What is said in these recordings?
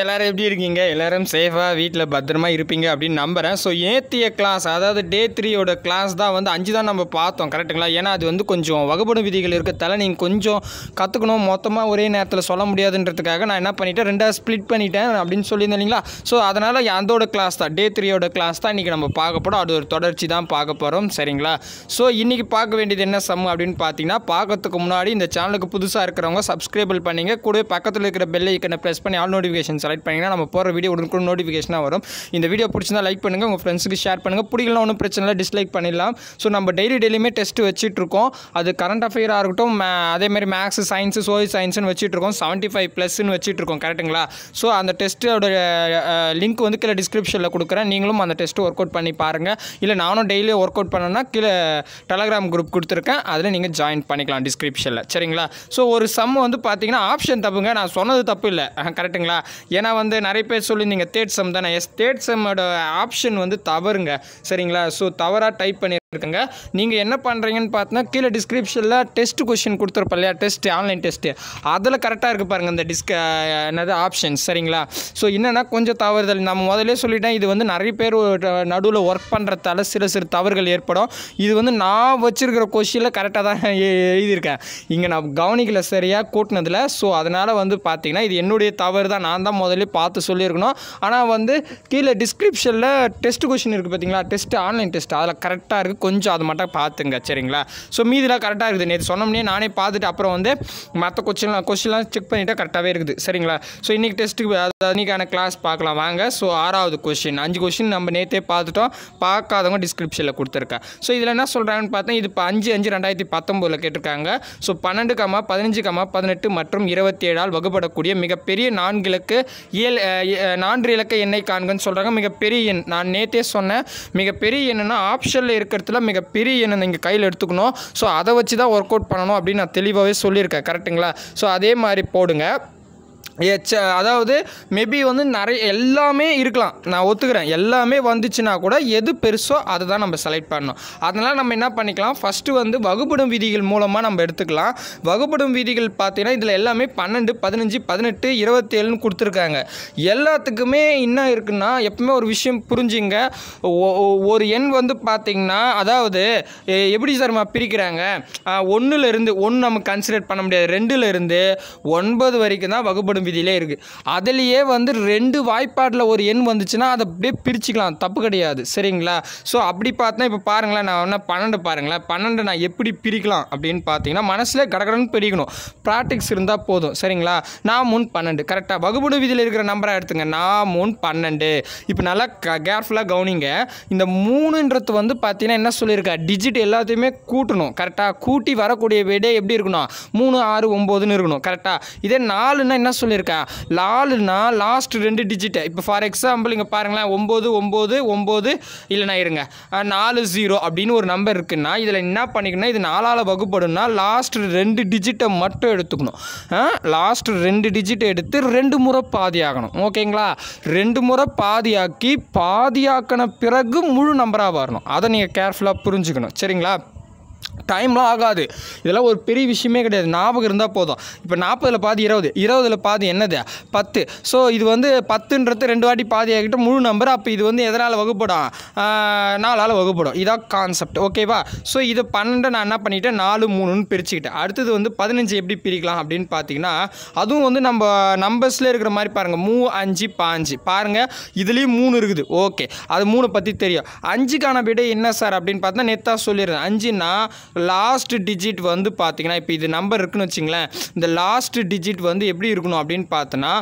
எல்லாரும் எப்படி இருக்கீங்க எல்லாரும் சேஃபாக வீட்டில் பத்திரமா இருப்பீங்க அப்படின்னு நம்புகிறேன் ஸோ ஏத்திய கிளாஸ் அதாவது டே த்ரீயோட கிளாஸ் தான் வந்து அஞ்சு தான் நம்ம பார்த்தோம் கரெக்டுங்களா ஏன்னா அது வந்து கொஞ்சம் வகுப்படும் விதிகள் இருக்கிறதால நீங்கள் கொஞ்சம் கற்றுக்கணும் மொத்தமாக ஒரே நேரத்தில் சொல்ல முடியாதுன்றதுக்காக நான் என்ன பண்ணிட்டேன் ரெண்டாக ஸ்ப்ளிட் பண்ணிட்டேன் அப்படின்னு சொல்லியிருந்தேன் ஸோ அதனால் அதோட கிளாஸ் தான் டே த்ரீயோட கிளாஸ் தான் இன்றைக்கி நம்ம பார்க்க அது ஒரு தொடர்ச்சி தான் பார்க்க போகிறோம் சரிங்களா ஸோ இன்றைக்கி பார்க்க வேண்டியது என்ன சம் அப்படின்னு பார்த்தீங்கன்னா பார்க்கறதுக்கு முன்னாடி இந்த சேனலுக்கு புதுசாக இருக்கிறவங்க சப்ஸ்கிரைபிள் பண்ணிங்க கூடவே பக்கத்தில் இருக்கிற பெல் ஐக்கனை ப்ரெஸ் பண்ணி ஆல் நோட்டிஃபிகேஷன் நோட்டிஃபிகேஷன் செலக்ட் பண்ணிங்கன்னா நம்ம போகிற வீடியோ உடனுக்கு நோட்டிஃபிகேஷனாக வரும் இந்த வீடியோ பிடிச்சிருந்தா லைக் பண்ணுங்கள் உங்கள் ஃப்ரெண்ட்ஸுக்கு ஷேர் பண்ணுங்கள் பிடிக்கலாம் ஒன்றும் பிரச்சனை இல்லை டிஸ்லைக் பண்ணிடலாம் ஸோ நம்ம டெய்லி டெய்லியுமே டெஸ்ட் வச்சுட்ருக்கோம் அது கரண்ட் அஃபேராக இருக்கட்டும் அதேமாதிரி மேக்ஸ் சயின்ஸு சோய் சயின்ஸ்னு வச்சுட்ருக்கோம் செவன்ட்டி ஃபைவ் ப்ளஸ்ன்னு வச்சுட்ருக்கோம் கரெக்டுங்களா ஸோ அந்த டெஸ்ட்டோட லிங்க் வந்து கீழே டிஸ்கிரிப்ஷனில் கொடுக்குறேன் நீங்களும் அந்த டெஸ்ட்டு ஒர்க் அவுட் பண்ணி பாருங்கள் இல்லை நானும் டெய்லியும் ஒர்க் அவுட் பண்ணோன்னா கீழே டெலகிராம் குரூப் கொடுத்துருக்கேன் அதில் நீங்கள் ஜாயின் பண்ணிக்கலாம் டிஸ்கிரிப்ஷனில் சரிங்களா ஸோ ஒரு சம் வந்து பார்த்தீங்கன்னா ஆப்ஷன் தப்புங்க நான் சொன்னது தப்பு இல்லை கரெக்டுங்களா ஏன்னா வந்து நிறைய பேர் சொல்லி நீங்கள் தேர்ட் செம் தானே எஸ் தேர்ட் செம்மோட ஆப்ஷன் வந்து தவறுங்க சரிங்களா ஸோ தவறாக டைப் பண்ணி இருக்குங்க நீங்கள் என்ன பண்ணுறீங்கன்னு பார்த்தீங்கன்னா கீழே டிஸ்கிரிப்ஷனில் டெஸ்ட் கொஷின் கொடுத்துருப்போம் இல்லையா டெஸ்ட் ஆன்லைன் டெஸ்ட்டு அதில் கரெக்டாக இருக்குது பாருங்கள் இந்த டிஸ்க என்னது ஆப்ஷன்ஸ் சரிங்களா ஸோ என்னென்னா கொஞ்சம் தவறுதல் நம்ம முதலே சொல்லிட்டேன் இது வந்து நிறைய பேர் நடுவில் ஒர்க் பண்ணுறதால சில சிறு தவறுகள் ஏற்படும் இது வந்து நான் வச்சுருக்கிற கொஷினில் கரெக்டாக தான் எழுதியிருக்கேன் இங்கே நான் கவனிக்கலை சரியாக கூட்டினதில் ஸோ அதனால் வந்து பார்த்தீங்கன்னா இது என்னுடைய தவறு தான் நான் தான் முதலே பார்த்து சொல்லியிருக்கணும் ஆனால் வந்து கீழே டிஸ்கிரிப்ஷனில் டெஸ்ட் கொஷின் இருக்குது பார்த்தீங்களா டெஸ்ட் ஆன்லைன் டெஸ்ட் அதில் கரெக்டாக இருக்குது கொஞ்சம் அது மட்டும் பார்த்துங்க சரிங்களா ஸோ மீதிலாம் கரெக்டாக இருக்குது நேற்று சொன்னோம்னே நானே பார்த்துட்டு அப்புறம் வந்து மற்ற கொஸ்டின்லாம் கொஸ்டின்லாம் செக் பண்ணிவிட்டால் கரெக்டாகவே இருக்குது சரிங்களா ஸோ இன்றைக்கி டெஸ்ட்டுக்கு அது இன்றைக்கான கிளாஸ் பார்க்கலாம் வாங்க ஸோ ஆறாவது கொஸ்டின் அஞ்சு கொஸ்டின் நம்ம நேற்றே பார்த்துட்டோம் பார்க்காதவங்க டிஸ்கிரிப்ஷனில் கொடுத்துருக்கேன் ஸோ இதில் என்ன சொல்கிறாங்கன்னு பார்த்தா இது இப்போ அஞ்சு அஞ்சு ரெண்டாயிரத்தி பத்தொம்போதில் கேட்டிருக்காங்க ஸோ பன்னெண்டு கமா பதினஞ்சு கமா பதினெட்டு மற்றும் இருபத்தி ஏழால் வகுப்படக்கூடிய மிகப்பெரிய நான்கு இலக்கு ஏழு நான்கு இலக்க எண்ணெய் காண்கன்னு சொல்கிறாங்க மிகப்பெரிய எண் நான் நேற்றே சொன்னேன் மிகப்பெரிய என்னென்னா ஆப்ஷனில் இருக்கிறது நேரத்தில் மிகப்பெரிய எண்ணெய் நீங்கள் கையில் எடுத்துக்கணும் ஸோ அதை வச்சு தான் ஒர்க் அவுட் பண்ணணும் அப்படின்னு நான் தெளிவாகவே சொல்லியிருக்கேன் கரெக்டுங்களா ஸோ அதே மாதிரி போடுங்க எச்ச அதாவது மேபி வந்து நிறைய எல்லாமே இருக்கலாம் நான் ஒத்துக்கிறேன் எல்லாமே வந்துச்சுன்னா கூட எது பெருசோ அதை தான் நம்ம செலக்ட் பண்ணணும் அதனால் நம்ம என்ன பண்ணிக்கலாம் ஃபஸ்ட்டு வந்து வகுப்படும் விதிகள் மூலமாக நம்ம எடுத்துக்கலாம் வகுப்படும் விதிகள் பார்த்திங்கன்னா இதில் எல்லாமே பன்னெண்டு பதினஞ்சு பதினெட்டு இருபத்தேழுன்னு கொடுத்துருக்காங்க எல்லாத்துக்குமே என்ன இருக்குன்னா எப்பவுமே ஒரு விஷயம் புரிஞ்சுங்க ஒரு எண் வந்து பார்த்திங்கன்னா அதாவது எப்படி சார்மா பிரிக்கிறாங்க ஒன்றுலேருந்து ஒன்று நம்ம கன்சிடர் பண்ண முடியாது ரெண்டுலேருந்து ஒன்பது வரைக்கும் தான் வகுப்படும் வரும் விதியிலே இருக்குது அதுலேயே வந்து ரெண்டு வாய்ப்பாட்டில் ஒரு எண் வந்துச்சுன்னா அதை அப்படியே பிரிச்சுக்கலாம் தப்பு கிடையாது சரிங்களா ஸோ அப்படி பார்த்தா இப்போ பாருங்களேன் நான் வேணால் பன்னெண்டு பாருங்களேன் பன்னெண்டு நான் எப்படி பிரிக்கலாம் அப்படின்னு பார்த்தீங்கன்னா மனசில் கடகடன்னு பிரிக்கணும் ப்ராக்டிக்ஸ் இருந்தால் போதும் சரிங்களா நான் முன் பன்னெண்டு கரெக்டாக வகுப்புடு விதியில் இருக்கிற நம்பராக எடுத்துங்க நான் முன் பன்னெண்டு இப்போ நல்லா க கேர்ஃபுல்லாக கவனிங்க இந்த மூணுன்றது வந்து பார்த்தீங்கன்னா என்ன சொல்லியிருக்கா டிஜிட் எல்லாத்தையுமே கூட்டணும் கரெக்டாக கூட்டி வரக்கூடிய விடை எப்படி இருக்கணும் மூணு ஆறு ஒம்போதுன்னு இருக்கணும் கரெக்டாக இதே நாலுன்னா என்ன சொல்லி இருக்கேன் லாலுனா லாஸ்ட் ரெண்டு டிஜிட்டு இப்போ ஃபார் எக்ஸாம்பிள் இங்கே பாருங்களேன் ஒம்பது ஒம்பது ஒம்பது இல்லைனா இருங்க நாலு ஜீரோ அப்படின்னு ஒரு நம்பர் இருக்குன்னா இதில் என்ன பண்ணிக்கணும் இது நாலால் வகுப்படும்னா லாஸ்ட் ரெண்டு டிஜிட்டை மட்டும் எடுத்துக்கணும் லாஸ்ட் ரெண்டு டிஜிட்டை எடுத்து ரெண்டு முறை பாதியாகணும் ஓகேங்களா ரெண்டு முறை பாதியாக்கி பாதியாக்கின பிறகு முழு நம்பராக வரணும் அதை நீங்கள் கேர்ஃபுல்லாக புரிஞ்சுக்கணும் சரிங்களா டைம்லாம் ஆகாது இதெல்லாம் ஒரு பெரிய விஷயமே கிடையாது ஞாபகம் இருந்தால் போதும் இப்போ நாற்பதில் பாதி இருபது இருபதில் பாதி என்னது பத்து ஸோ இது வந்து பத்துன்றது ரெண்டு வாட்டி பாதி ஆகிட்டு முழு நம்பர் அப்போ இது வந்து எதனால் வகுப்படும் நாலால் வகுப்படும் இதான் கான்செப்ட் ஓகேவா ஸோ இதை பன்னெண்டு நான் என்ன பண்ணிவிட்டேன் நாலு மூணுன்னு பிரிச்சுக்கிட்டேன் அடுத்தது வந்து பதினஞ்சு எப்படி பிரிக்கலாம் அப்படின்னு பார்த்தீங்கன்னா அதுவும் வந்து நம்ம நம்பர்ஸில் இருக்கிற மாதிரி பாருங்கள் மூ அஞ்சு பாஞ்சு பாருங்கள் இதுலேயும் மூணு இருக்குது ஓகே அது மூணை பற்றி தெரியும் அஞ்சுக்கான விட என்ன சார் அப்படின்னு பார்த்தா நெத்தாக சொல்லிடுறேன் அஞ்சுன்னா லாஸ்ட் டிஜிட் வந்து பார்த்திங்கன்னா இப்போ இது நம்பர் இருக்குன்னு வச்சிங்களேன் இந்த லாஸ்ட் டிஜிட் வந்து எப்படி இருக்கணும் அப்படின்னு பார்த்தோன்னா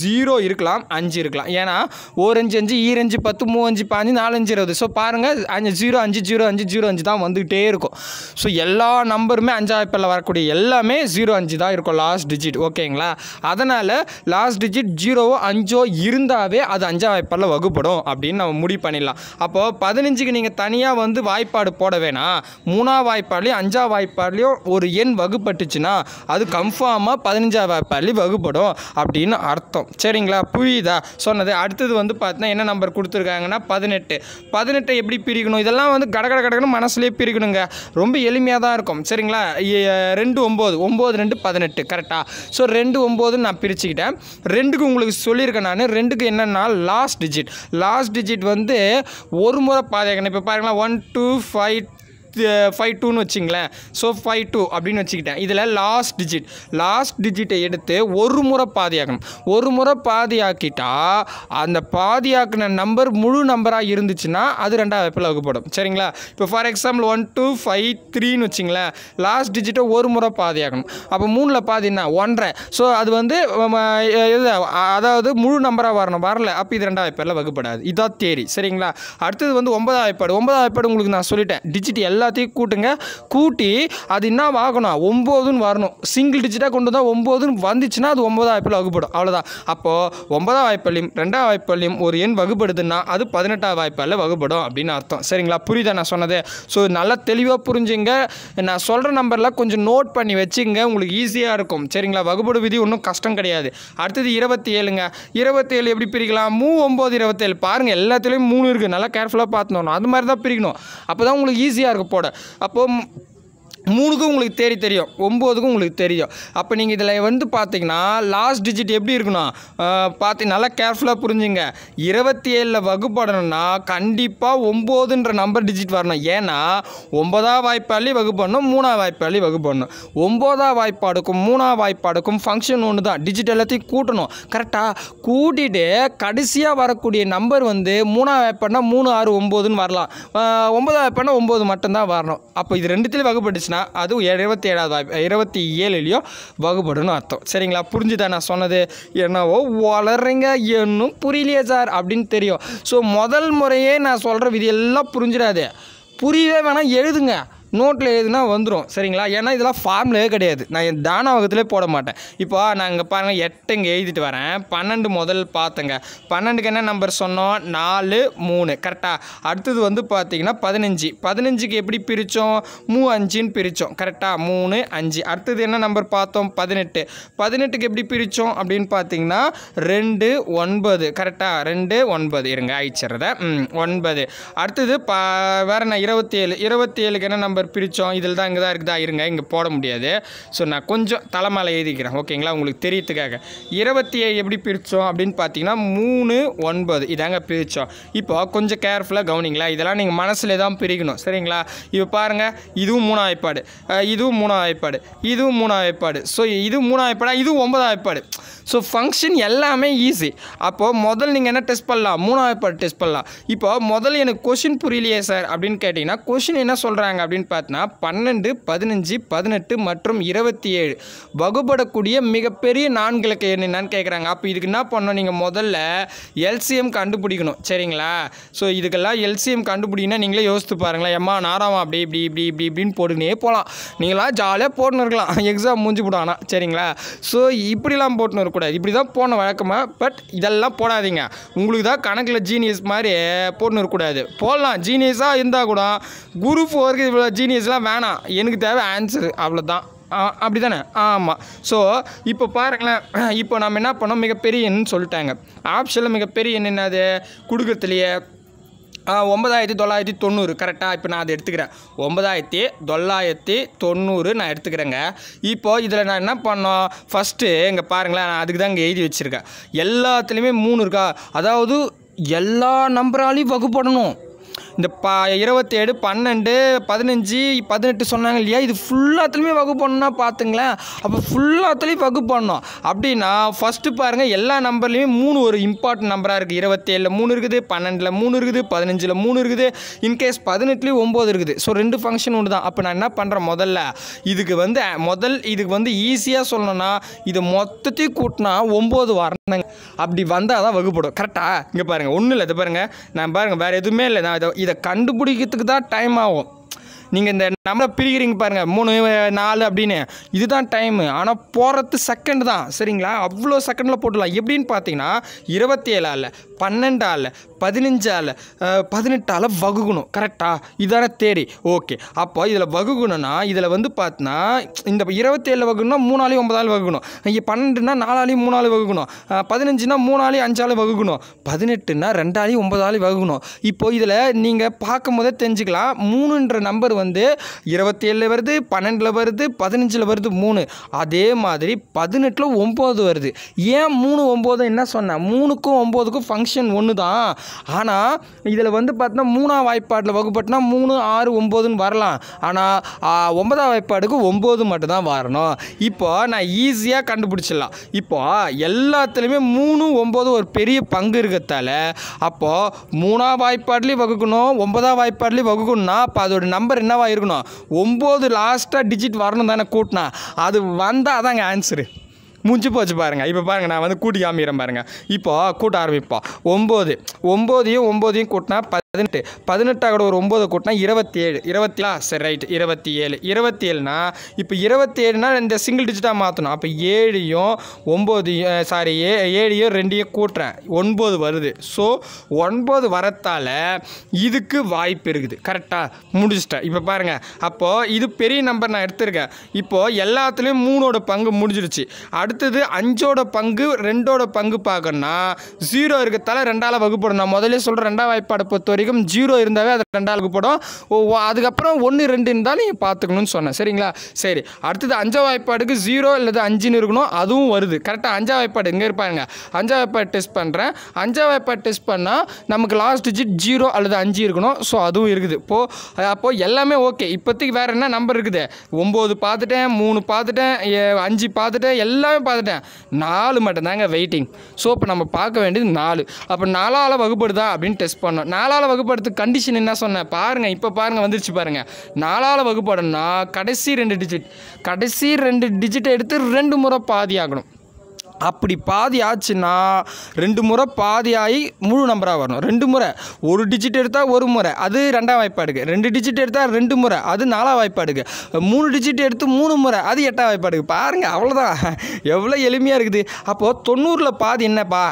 ஜீரோ இருக்கலாம் அஞ்சு இருக்கலாம் ஏன்னா ஒரு அஞ்சு அஞ்சு ஈரஞ்சு பத்து மூணு அஞ்சு பாஞ்சு நாலஞ்சு இருபது ஸோ பாருங்கள் அஞ்சு ஜீரோ அஞ்சு ஜீரோ அஞ்சு ஜீரோ அஞ்சு தான் வந்துகிட்டே இருக்கும் ஸோ எல்லா நம்பருமே பேரில் வரக்கூடிய எல்லாமே ஜீரோ அஞ்சு தான் இருக்கும் லாஸ்ட் டிஜிட் ஓகேங்களா அதனால் லாஸ்ட் டிஜிட் ஜீரோவோ அஞ்சோ இருந்தாவே அது அஞ்சா வாய்ப்பாடில் வகுப்படும் அப்படின்னு நம்ம முடிவு பண்ணிடலாம் அப்போது பதினஞ்சுக்கு நீங்கள் தனியாக வந்து வாய்ப்பாடு போட வேணாம் மூணாவது வாய்ப்பாடு வாய்ப்பாடுலையும் அஞ்சா வாய்ப்பாடுலையும் ஒரு எண் வகுப்பட்டுச்சுன்னா அது கன்ஃபார்மாக பதினஞ்சா வாய்ப்பாடுலையும் வகுப்படும் அப்படின்னு அர்த்தம் சரிங்களா புரியுதா சொன்னது அடுத்தது வந்து பார்த்தீங்கன்னா என்ன நம்பர் கொடுத்துருக்காங்கன்னா பதினெட்டு பதினெட்டை எப்படி பிரிக்கணும் இதெல்லாம் வந்து கடகட கடகடன்னு மனசுலேயே பிரிக்கணுங்க ரொம்ப எளிமையாக தான் இருக்கும் சரிங்களா ரெண்டு ஒம்பது ஒம்பது ரெண்டு பதினெட்டு கரெக்டாக ஸோ ரெண்டு ஒம்பதுன்னு நான் பிரிச்சுக்கிட்டேன் ரெண்டுக்கு உங்களுக்கு சொல்லியிருக்கேன் நான் ரெண்டுக்கு என்னென்னா லாஸ்ட் டிஜிட் லாஸ்ட் டிஜிட் வந்து ஒரு முறை பாதையாக்கணும் இப்போ பாருங்களா ஒன் டூ ஃபைவ் ஃபைவ் டூன்னு வச்சிங்களேன் ஸோ ஃபைவ் டூ அப்படின்னு வச்சுக்கிட்டேன் இதில் லாஸ்ட் டிஜிட் லாஸ்ட் டிஜிட்டை எடுத்து ஒரு முறை பாதியாக்கணும் ஒரு முறை பாதியாக்கிட்டா அந்த பாதியாக்கின நம்பர் முழு நம்பராக இருந்துச்சுன்னா அது ரெண்டாவது வாய்ப்பில் வகுப்படும் சரிங்களா இப்போ for example one two five த்ரீன்னு வச்சிங்களேன் லாஸ்ட் டிஜிட்டை ஒரு முறை பாதியாக்கணும் அப்போ மூணில் பாதினா ஒன்றரை ஸோ அது வந்து இது அதாவது முழு நம்பராக வரணும் வரல அப்போ இது ரெண்டாவது வாய்ப்பேரில் வகுப்படாது இதான் தேரி சரிங்களா அடுத்தது வந்து ஒன்பதாவது வாய்ப்பாடு ஒன்பதாவது வாய்ப்பாடு உங்களுக்கு நான் சொல்லிட்டேன் டிஜிட் எல்லாத்தையும் கூட்டுங்க கூட்டி அது என்ன ஆகணும் ஒம்போதுன்னு வரணும் சிங்கிள் டிஜிட்டாக கொண்டு வந்தால் ஒம்போதுன்னு வந்துச்சுன்னா அது ஒன்பதாம் வாய்ப்பில் வகுப்படும் அவ்வளோதான் அப்போது ஒன்பதாம் வாய்ப்பள்ளியும் ரெண்டாம் வாய்ப்பள்ளியும் ஒரு எண் வகுப்படுதுன்னா அது பதினெட்டாம் வாய்ப்பால் வகுப்படும் அப்படின்னு அர்த்தம் சரிங்களா புரியுதா நான் சொன்னது ஸோ நல்லா தெளிவாக புரிஞ்சுங்க நான் சொல்கிற நம்பரில் கொஞ்சம் நோட் பண்ணி வச்சுங்க உங்களுக்கு ஈஸியாக இருக்கும் சரிங்களா வகுப்படு விதி ஒன்றும் கஷ்டம் கிடையாது அடுத்தது இருபத்தி ஏழுங்க இருபத்தி ஏழு எப்படி பிரிக்கலாம் மூ ஒம்பது இருபத்தேழு பாருங்கள் எல்லாத்துலேயும் மூணு இருக்குது நல்லா கேர்ஃபுல்லாக பார்த்துனோம் அது மாதிரி தான் பிரிக்கணும் அப்போ தான் உங்களுக்கு ஈஸியாக இருக்கும் போட அப்போது மூணுக்கும் உங்களுக்கு தேடி தெரியும் ஒம்போதுக்கும் உங்களுக்கு தெரியும் அப்போ நீங்கள் இதில் வந்து பார்த்தீங்கன்னா லாஸ்ட் டிஜிட் எப்படி இருக்கணும் பார்த்து நல்லா கேர்ஃபுல்லாக புரிஞ்சுங்க இருபத்தி ஏழில் வகுப்படணும்னா கண்டிப்பாக ஒம்போதுன்ற நம்பர் டிஜிட் வரணும் ஏன்னா ஒம்பதா வாய்ப்பாளி வகுப்படணும் மூணாவது வாய்ப்பாளி வகுப்படணும் ஒம்போதா வாய்ப்பாடுக்கும் மூணாவது வாய்ப்பாடுக்கும் ஃபங்க்ஷன் ஒன்று தான் டிஜிட் எல்லாத்தையும் கூட்டணும் கரெக்டாக கூட்டிகிட்டு கடைசியாக வரக்கூடிய நம்பர் வந்து மூணாவது வாய்ப்பாடுனா மூணு ஆறு ஒம்போதுன்னு வரலாம் ஒம்பதா வாய்ப்பாடுனா ஒம்பது மட்டும்தான் வரணும் அப்போ இது ரெண்டுத்துலேயும் வகுப்பட்டுச்சுன்னா அதுவும் இருபத்தி ஏழாவது இருபத்தி ஏழுலையோ வகுப்படுன்னு அர்த்தம் சரிங்களா புரிஞ்சுதா நான் சொன்னது என்னவோ வளருங்க என்னும் புரியலையே சார் அப்படின்னு தெரியும் ஸோ முதல் முறையே நான் சொல்கிற விதியெல்லாம் புரிஞ்சிடாது புரியவே வேணால் எழுதுங்க நோட்டில் எழுதுனா வந்துடும் சரிங்களா ஏன்னா இதெல்லாம் ஃபார்ம்லே கிடையாது நான் என் தானாவகத்திலே போட மாட்டேன் இப்போ நான் இங்கே பாருங்கள் எட்டு இங்கே எழுதிட்டு வரேன் பன்னெண்டு முதல் பார்த்தேங்க பன்னெண்டுக்கு என்ன நம்பர் சொன்னோம் நாலு மூணு கரெக்டாக அடுத்தது வந்து பார்த்தீங்கன்னா பதினஞ்சு பதினஞ்சுக்கு எப்படி பிரித்தோம் மூ அஞ்சுன்னு பிரித்தோம் கரெக்டாக மூணு அஞ்சு அடுத்தது என்ன நம்பர் பார்த்தோம் பதினெட்டு பதினெட்டுக்கு எப்படி பிரித்தோம் அப்படின்னு பார்த்தீங்கன்னா ரெண்டு ஒன்பது கரெக்டாக ரெண்டு ஒன்பது இருங்க ஆயிடுச்சுறத ஒன்பது அடுத்தது ப வேறு என்ன இருபத்தி ஏழு இருபத்தி ஏழுக்கு என்ன நம்பர் நம்பர் பிரித்தோம் இதில் தான் இங்கே தான் இருக்குதா இருங்க இங்கே போட முடியாது ஸோ நான் கொஞ்சம் தலைமையில் எழுதிக்கிறேன் ஓகேங்களா உங்களுக்கு தெரியத்துக்காக இருபத்தி எப்படி பிரித்தோம் அப்படின்னு பார்த்தீங்கன்னா மூணு ஒன்பது இதாங்க பிரித்தோம் இப்போ கொஞ்சம் கேர்ஃபுல்லாக கவனிங்களா இதெல்லாம் நீங்கள் மனசில் தான் பிரிக்கணும் சரிங்களா இப்போ பாருங்கள் இதுவும் மூணாம் வாய்ப்பாடு இதுவும் மூணாம் வாய்ப்பாடு இதுவும் மூணாம் வாய்ப்பாடு ஸோ இது மூணாம் வாய்ப்பாடா இதுவும் ஒன்பதாம் வாய்ப்பாடு ஸோ ஃபங்க்ஷன் எல்லாமே ஈஸி அப்போது முதல் நீங்கள் என்ன டெஸ்ட் பண்ணலாம் மூணாவது வாய்ப்பாடு டெஸ்ட் பண்ணலாம் இப்போ முதல்ல எனக்கு கொஷின் புரியலையே சார் அப்படின்னு கேட்டிங்கன்னா கொஷின் என்ன சொல்கிறாங்க அப்படின்னு பார்த்தினா பன்னெண்டு பதினஞ்சு பதினெட்டு மற்றும் இருபத்தி ஏழு வகுப்படக்கூடிய மிகப்பெரிய நான்கு இலக்க என்னென்னு கேட்குறாங்க அப்போ இதுக்கு என்ன பண்ணணும் நீங்கள் முதல்ல எல்சிஎம் கண்டுபிடிக்கணும் சரிங்களா ஸோ இதுக்கெல்லாம் எல்சிஎம் கண்டுபிடிங்கன்னா நீங்களே யோசித்து பாருங்களேன் எம்மா நாராமா அப்படி இப்படி இப்படி இப்படி இப்படின்னு போடுனே போகலாம் நீங்களாம் ஜாலியாக போட்டுன்னு இருக்கலாம் எக்ஸாம் முடிஞ்சு போடானா சரிங்களா ஸோ இப்படிலாம் போட்டுன்னு இருக்கக்கூடாது இப்படி தான் போன வழக்கமாக பட் இதெல்லாம் போடாதீங்க உங்களுக்கு தான் கணக்கில் ஜீனியஸ் மாதிரி போட்டுன்னு இருக்கக்கூடாது போடலாம் ஜீனியஸாக இருந்தால் கூட குரூப் ஒர்க்கு இவ்வளோ ஜீனியஸ்லாம் வேணாம் எனக்கு தேவை ஆன்சர் அவ்வளோதான் அப்படி தானே ஆமாம் ஸோ இப்போ பாருங்களேன் இப்போ நம்ம என்ன பண்ணோம் மிகப்பெரியன்னு சொல்லிட்டாங்க ஆப்ஷனில் மிகப்பெரிய என்னது கொடுக்கறதுலையே ஒன்பதாயிரத்தி தொள்ளாயிரத்தி தொண்ணூறு கரெக்டாக இப்போ நான் அதை எடுத்துக்கிறேன் ஒன்பதாயிரத்தி தொள்ளாயிரத்தி தொண்ணூறு நான் எடுத்துக்கிறேங்க இப்போது இதில் நான் என்ன பண்ணோம் ஃபஸ்ட்டு இங்கே பாருங்களேன் நான் அதுக்கு தான் இங்கே எழுதி வச்சுருக்கேன் எல்லாத்துலேயுமே மூணு இருக்கா அதாவது எல்லா நம்பராலையும் வகுப்படணும் இந்த ப இருபத்தேழு பன்னெண்டு பதினஞ்சு பதினெட்டு சொன்னாங்க இல்லையா இது ஃபுல்லாத்துலேயுமே வகுப்பண்ணுனா பார்த்துங்களேன் அப்போ ஃபுல்லாத்துலேயும் பண்ணோம் அப்படின்னா ஃபஸ்ட்டு பாருங்கள் எல்லா நம்பர்லேயுமே மூணு ஒரு இம்பார்ட்டன்ட் நம்பராக இருக்குது இருபத்தேழில் மூணு இருக்குது பன்னெண்டில் மூணு இருக்குது பதினஞ்சில் மூணு இருக்குது இன்கேஸ் பதினெட்டுலேயும் ஒம்பது இருக்குது ஸோ ரெண்டு ஃபங்க்ஷன் ஒன்று தான் அப்போ நான் என்ன பண்ணுறேன் முதல்ல இதுக்கு வந்து முதல் இதுக்கு வந்து ஈஸியாக சொல்லணும்னா இதை மொத்தத்தையும் கூட்டினா ஒம்பது வரணுங்க அப்படி வந்தால் தான் வகுப்படும் கரெக்டாக இங்கே பாருங்கள் ஒன்றும் இல்லை இது பாருங்கள் நான் பாருங்கள் வேறு எதுவுமே இல்லை நான் இதை இதை கண்டுபிடிக்கிறதுக்கு தான் டைம் ஆகும் நீங்கள் இந்த நம்மளை பிரிக்கிறீங்க பாருங்கள் மூணு நாலு அப்படின்னு இதுதான் டைமு ஆனால் போகிறது செகண்ட் தான் சரிங்களா அவ்வளோ செகண்டில் போட்டுடலாம் எப்படின்னு பார்த்தீங்கன்னா இருபத்தி ஏழால் பன்னெண்டால் பதினஞ்சால் பதினெட்டால் வகுக்கணும் கரெக்டாக இதான தேரி ஓகே அப்போ இதில் வகுக்கணும்னா இதில் வந்து பார்த்தினா இந்த இருபத்தேழு வகுக்கணும்னா மூணாலையும் ஒன்பதாலும் வகுக்கணும் இங்கே பன்னெண்டுனா நாலாலையும் மூணாலும் வகுக்கணும் பதினஞ்சுனா மூணாலையும் அஞ்சாலும் வகுக்கணும் பதினெட்டுனா ரெண்டாலையும் ஒன்பதாலையும் வகுக்கணும் இப்போது இதில் நீங்கள் பார்க்கும் போதே தெரிஞ்சுக்கலாம் மூணுன்ற நம்பர் வந்து இருபத்தி ஏழில் வருது பன்னெண்டில் வருது பதினஞ்சில் வருது மூணு அதே மாதிரி பதினெட்டில் ஒம்பது வருது ஏன் மூணு ஒம்போதும் என்ன சொன்னேன் மூணுக்கும் ஒம்போதுக்கும் ஃபங்க்ஷன் ஒன்று தான் ஆனால் இதில் வந்து பார்த்தோன்னா மூணாம் வாய்ப்பாட்டில் வகுப்பட்டுனா மூணு ஆறு ஒம்போதுன்னு வரலாம் ஆனால் ஒன்பதாம் வாய்ப்பாடுக்கு ஒம்பது மட்டும்தான் வரணும் இப்போ நான் ஈஸியாக கண்டுபிடிச்சிடலாம் இப்போ எல்லாத்துலேயுமே மூணு ஒம்பது ஒரு பெரிய பங்கு இருக்கிறதால அப்போது மூணாம் வாய்ப்பாட்லேயும் வகுக்கணும் ஒன்பதாம் வாய்ப்பாட்லேயும் வகுக்கணும்னா அப்போ அதோட நம்பர் என்னவாக இருக்கணும் ஒம்பது லாஸ்ட்டாக டிஜிட் வரணும் தானே கூட்டினா அது வந்தால் தாங்க ஆன்சரு முடிஞ்சு போச்சு பாருங்கள் இப்போ பாருங்கள் நான் வந்து கூட்டி காமிக்கிறேன் பாருங்கள் இப்போ கூட்ட ஆரம்பிப்போம் ஒம்பது ஒம்போதையும் ஒம்போதையும் கூட்டினா பதினெட்டு பதினெட்டாக கூட ஒரு ஒம்பது கூட்டினா இருபத்தி ஏழு இருபத்தி சரி ரைட் இருபத்தி ஏழு இருபத்தி ஏழுனா இப்போ இருபத்தி ஏழுனா இந்த சிங்கிள் டிஜிட்டாக மாற்றணும் அப்போ ஏழையும் ஒம்போதையும் சாரி ஏ ஏழையும் ரெண்டையும் கூட்டுறேன் ஒன்பது வருது ஸோ ஒன்பது வரத்தால் இதுக்கு வாய்ப்பு இருக்குது கரெக்டாக முடிச்சிட்டேன் இப்போ பாருங்கள் அப்போது இது பெரிய நம்பர் நான் எடுத்திருக்கேன் இப்போது எல்லாத்துலேயும் மூணோட பங்கு முடிஞ்சிருச்சு அடு அடுத்தது அஞ்சோட பங்கு ரெண்டோட பங்கு பார்க்கணும்னா ஜீரோ இருக்கிறதால ரெண்டால் வகுப்படும் நான் முதலே சொல்கிற ரெண்டாம் வாய்ப்பாடு பொறுத்த வரைக்கும் ஜீரோ இருந்தாவே அது ரெண்டால் வகுப்படும் அதுக்கப்புறம் ஒன்று ரெண்டு இருந்தாலும் நீங்கள் பார்த்துக்கணும்னு சொன்னேன் சரிங்களா சரி அடுத்தது அஞ்சாம் வாய்ப்பாடுக்கு ஜீரோ இல்லது அஞ்சுன்னு இருக்கணும் அதுவும் வருது கரெக்டாக அஞ்சாம் வாய்ப்பாடு இங்கே இருப்பாங்க அஞ்சாம் வாய்ப்பாடு டெஸ்ட் பண்ணுறேன் அஞ்சாம் வாய்ப்பாடு டெஸ்ட் பண்ணால் நமக்கு லாஸ்ட் டிஜிட் ஜீரோ அல்லது அஞ்சு இருக்கணும் ஸோ அதுவும் இருக்குது இப்போது அப்போது எல்லாமே ஓகே இப்போதைக்கு வேறு என்ன நம்பர் இருக்குது ஒம்பது பார்த்துட்டேன் மூணு பார்த்துட்டேன் அஞ்சு பார்த்துட்டேன் எல்லாம் எல்லாமே பார்த்துட்டேன் நாலு மட்டும்தாங்க வெயிட்டிங் ஸோ இப்போ நம்ம பார்க்க வேண்டியது நாலு அப்போ நாலால் வகுப்படுதா அப்படின்னு டெஸ்ட் பண்ணோம் நாலால் வகுப்படுத்து கண்டிஷன் என்ன சொன்னேன் பாருங்கள் இப்போ பாருங்கள் வந்துருச்சு பாருங்கள் நாலால் வகுப்படணும்னா கடைசி ரெண்டு டிஜிட் கடைசி ரெண்டு டிஜிட்டை எடுத்து ரெண்டு முறை பாதி ஆகணும் அப்படி பாதி ஆச்சுன்னா ரெண்டு முறை பாதி ஆகி முழு நம்பராக வரணும் ரெண்டு முறை ஒரு டிஜிட் எடுத்தால் ஒரு முறை அது ரெண்டாம் வாய்ப்பாடுக்கு ரெண்டு டிஜிட் எடுத்தால் ரெண்டு முறை அது நாலாம் வாய்ப்பாடுக்கு மூணு டிஜிட் எடுத்து மூணு முறை அது எட்டாம் வாய்ப்பாடுக்கு பாருங்கள் அவ்வளோதான் எவ்வளோ எளிமையாக இருக்குது அப்போது தொண்ணூறில் பாதி என்னப்பா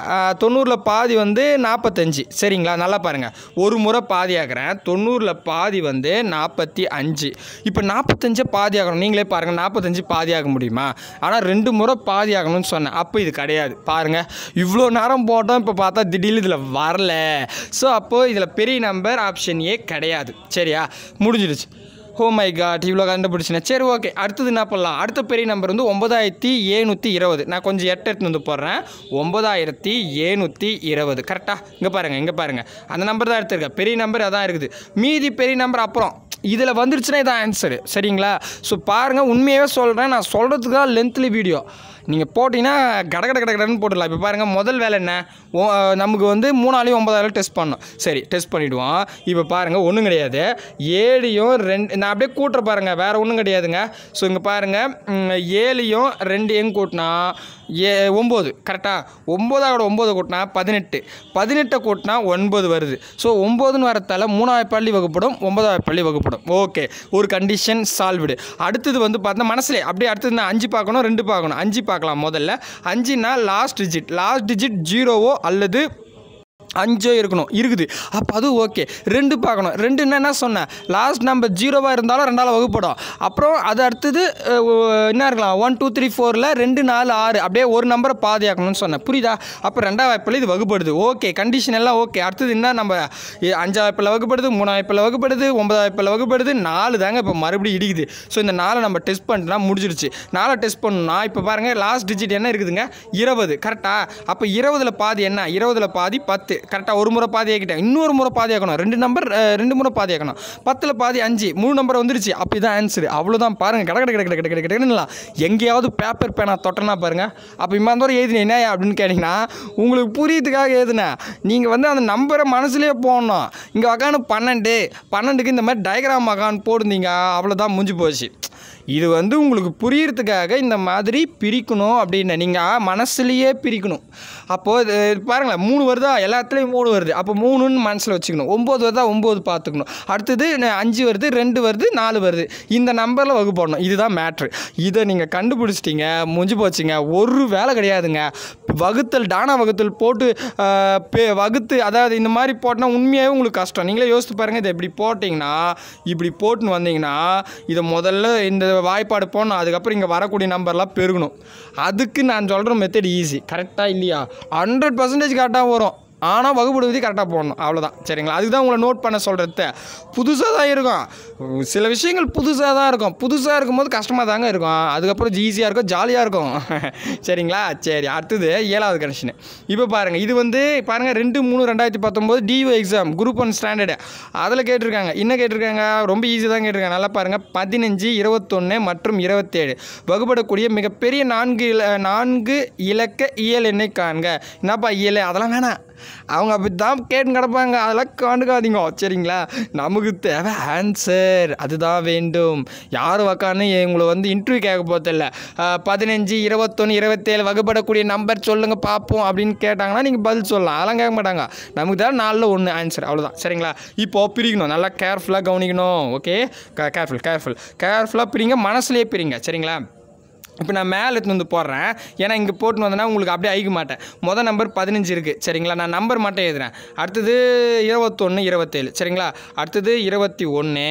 தொண்ணூறில் பாதி வந்து நாற்பத்தஞ்சு சரிங்களா நல்லா பாருங்கள் ஒரு முறை பாதி ஆகிறேன் தொண்ணூறில் பாதி வந்து நாற்பத்தி அஞ்சு இப்போ நாற்பத்தஞ்சை பாதி ஆகணும் நீங்களே பாருங்கள் நாற்பத்தஞ்சு பாதி ஆக முடியுமா ஆனால் ரெண்டு முறை பாதி ஆகணும்னு சொன்னேன் அப்போ அப்போ இது கிடையாது பாருங்கள் இவ்வளோ நேரம் போட்டோம் இப்போ பார்த்தா திடீர்னு இதில் வரல ஸோ அப்போது இதில் பெரிய நம்பர் ஆப்ஷன் ஏ கிடையாது சரியா முடிஞ்சிடுச்சு ஹோ மை காட் இவ்வளோ கண்டுபிடிச்சினேன் சரி ஓகே அடுத்தது என்ன பண்ணலாம் அடுத்த பெரிய நம்பர் வந்து ஒம்பதாயிரத்தி ஏழுநூற்றி இருபது நான் கொஞ்சம் எட்டு எடுத்து வந்து போடுறேன் ஒம்பதாயிரத்தி ஏழுநூற்றி இருபது கரெக்டாக இங்கே பாருங்கள் இங்கே பாருங்கள் அந்த நம்பர் தான் எடுத்துருக்கேன் பெரிய நம்பர் அதான் இருக்குது மீதி பெரிய நம்பர் அப்புறம் இதில் வந்துருச்சுன்னா இதான் ஆன்சரு சரிங்களா ஸோ பாருங்கள் உண்மையாகவே சொல்கிறேன் நான் சொல்கிறதுக்கு தான் லென்த்லி வீடியோ நீங்கள் போட்டிங்கன்னா கட கட கட கடன்னு போட்டுடலாம் இப்போ பாருங்கள் முதல் வேலை என்ன நமக்கு வந்து மூணாலையும் ஒம்பதாயிரம் டெஸ்ட் பண்ணோம் சரி டெஸ்ட் பண்ணிவிடுவோம் இப்போ பாருங்கள் ஒன்றும் கிடையாது ஏழையும் ரெண்டு நான் அப்படியே கூட்டுற பாருங்கள் வேறு ஒன்றும் கிடையாதுங்க ஸோ இங்கே பாருங்கள் ஏழையும் ரெண்டு எங்கே கூட்டினா ஏ ஒம்பது கரெக்டாக ஒம்போதாவோட ஒம்பது கூட்டினா பதினெட்டு பதினெட்டை கூட்டினா ஒன்பது வருது ஸோ ஒம்பதுன்னு வரத்தால் மூணாவது பள்ளி வகுப்படும் ஒன்பதாவது பள்ளி வகுப்படும் ஓகே ஒரு கண்டிஷன் சால்வ்டு அடுத்தது வந்து பார்த்தா மனசுலேயே அப்படியே அடுத்தது நான் அஞ்சு பார்க்கணும் ரெண்டு பார்க்கணும் அஞ்சு பார்க்கணும் பார்க்கலாம் முதல்ல அஞ்சுனா லாஸ்ட் டிஜிட் லாஸ்ட் டிஜிட் ஜீரோவோ அல்லது அஞ்சோ இருக்கணும் இருக்குது அப்போ அது ஓகே ரெண்டு பார்க்கணும் ரெண்டு என்ன சொன்னேன் லாஸ்ட் நம்ம ஜீரோவாக இருந்தாலும் ரெண்டாவது வகுப்படும் அப்புறம் அது அடுத்தது என்ன இருக்கலாம் ஒன் டூ த்ரீ ஃபோரில் ரெண்டு நாலு ஆறு அப்படியே ஒரு நம்பரை பாதியாக்கணும்னு சொன்னேன் புரியுதா அப்போ ரெண்டாவது வாய்ப்பில் இது வகுப்படுது ஓகே கண்டிஷன் எல்லாம் ஓகே அடுத்தது என்ன நம்ம அஞ்சாவது வாய்ப்பில் வகுப்படுது மூணாவது வாய்ப்பில் வகுப்படுது ஒன்பதாவது வாய்ப்பில் வகுப்படுது நாலு தாங்க இப்போ மறுபடியும் இடிக்குது ஸோ இந்த நாலு நம்ம டெஸ்ட் பண்ணிட்டுனா முடிஞ்சிடுச்சு நாளை டெஸ்ட் பண்ணணும்னா இப்போ பாருங்கள் லாஸ்ட் டிஜிட் என்ன இருக்குதுங்க இருபது கரெக்டாக அப்போ இருபதில் பாதி என்ன இருபதில் பாதி பத்து கரெக்டாக ஒரு முறை பாதி ஆக்கிட்டேன் இன்னொரு முறை பாதி ரெண்டு நம்பர் ரெண்டு முறை பாதி ஆக்கணும் பத்தில் பாதி அஞ்சு மூணு நம்பர் வந்துருச்சு அப்படி தான் ஆன்சர் அவ்வளோதான் பாருங்கள் கிட கிட கிட கிட கிட எங்கேயாவது பேப்பர் பேனா தொட்டனா பாருங்கள் அப்போ இம்மாந்தோரம் எழுதினேன் என்ன அப்படின்னு கேட்டிங்கன்னா உங்களுக்கு புரியுதுக்காக எழுதுனேன் நீங்கள் வந்து அந்த நம்பரை மனசுலேயே போடணும் இங்கே உக்கானு பன்னெண்டு பன்னெண்டுக்கு இந்த மாதிரி டயக்ராம் மகான் போடுந்தீங்க அவ்வளோதான் முடிஞ்சு போச்சு இது வந்து உங்களுக்கு புரியறதுக்காக இந்த மாதிரி பிரிக்கணும் அப்படின்னு நீங்கள் மனசுலேயே பிரிக்கணும் அப்போது பாருங்களேன் மூணு வருதா எல்லாத்துலேயும் மூணு வருது அப்போ மூணுன்னு மனசில் வச்சுக்கணும் ஒம்பது வருதா ஒம்பது பார்த்துக்கணும் அடுத்தது அஞ்சு வருது ரெண்டு வருது நாலு வருது இந்த நம்பரில் வகுப்படணும் இதுதான் மேட்ரு இதை நீங்கள் கண்டுபிடிச்சிட்டிங்க முடிஞ்சு போச்சுங்க ஒரு வேலை கிடையாதுங்க வகுத்தல் டானா வகுத்தல் போட்டு பே வகுத்து அதாவது இந்த மாதிரி போட்டால் உண்மையாகவே உங்களுக்கு கஷ்டம் நீங்களே யோசித்து பாருங்கள் இதை இப்படி போட்டிங்கன்னா இப்படி போட்டுன்னு வந்தீங்கன்னா இதை முதல்ல இந்த வாய்ப்பாடு போனால் அதுக்கப்புறம் இங்கே வரக்கூடிய நம்பர்லாம் பெருகணும் அதுக்கு நான் சொல்கிற மெத்தட் ஈஸி கரெக்டாக இல்லையா ஹண்ட்ரட் பர்சன்டேஜ் கரெக்டாக வரும் ஆனால் விதி கரெக்டாக போடணும் அவ்வளோதான் சரிங்களா அதுக்கு தான் உங்களை நோட் பண்ண சொல்கிறது புதுசாக தான் இருக்கும் சில விஷயங்கள் புதுசாக தான் இருக்கும் புதுசாக இருக்கும்போது கஷ்டமாக தாங்க இருக்கும் அதுக்கப்புறம் ஈஸியாக இருக்கும் ஜாலியாக இருக்கும் சரிங்களா சரி அடுத்தது ஏழாவது கனெக்ஷன் இப்போ பாருங்கள் இது வந்து பாருங்கள் ரெண்டு மூணு ரெண்டாயிரத்தி பத்தொம்போது டிஓ எக்ஸாம் குரூப் ஒன் ஸ்டாண்டர்டு அதில் கேட்டிருக்காங்க என்ன கேட்டிருக்காங்க ரொம்ப ஈஸி தான் கேட்டிருக்காங்க நல்லா பாருங்கள் பதினஞ்சு இருபத்தொன்று மற்றும் இருபத்தேழு வகுப்படக்கூடிய மிகப்பெரிய நான்கு இல நான்கு இலக்க இயல் என்னை காண்க என்னப்பா இயல் அதெல்லாம் வேணாம் அவங்க அப்படி தான் கேட்டு கிடப்பாங்க அதெல்லாம் கண்டுக்காதீங்க சரிங்களா நமக்கு தேவை ஆன்சர் அதுதான் வேண்டும் யார் உக்கான்னு இவங்களை வந்து இன்டர்வியூ கேட்க போதில்ல பதினஞ்சு இருபத்தொன்று இருபத்தேழு வகுப்படக்கூடிய நம்பர் சொல்லுங்கள் பார்ப்போம் அப்படின்னு கேட்டாங்கன்னா நீங்கள் பதில் சொல்லலாம் அதெல்லாம் கேட்க மாட்டாங்க நமக்கு தான் நாளில் ஒன்று ஆன்சர் அவ்வளோதான் சரிங்களா இப்போ பிரிக்கணும் நல்லா கேர்ஃபுல்லாக கவனிக்கணும் ஓகே கேர்ஃபுல் கேர்ஃபுல் கேர்ஃபுல்லாக பிரிங்க மனசுலேயே பிரிங்க சரிங்களா இப்போ நான் மேலே எடுத்துன்னு வந்து போடுறேன் ஏன்னா இங்கே போட்டுன்னு வந்தேன்னா உங்களுக்கு அப்படியே ஐக்க மாட்டேன் மொதல் நம்பர் பதினஞ்சு இருக்குது சரிங்களா நான் நம்பர் மட்டும் எழுதுறேன் அடுத்தது இருபத்தொன்று இருபத்தேழு சரிங்களா அடுத்தது இருபத்தி ஒன்று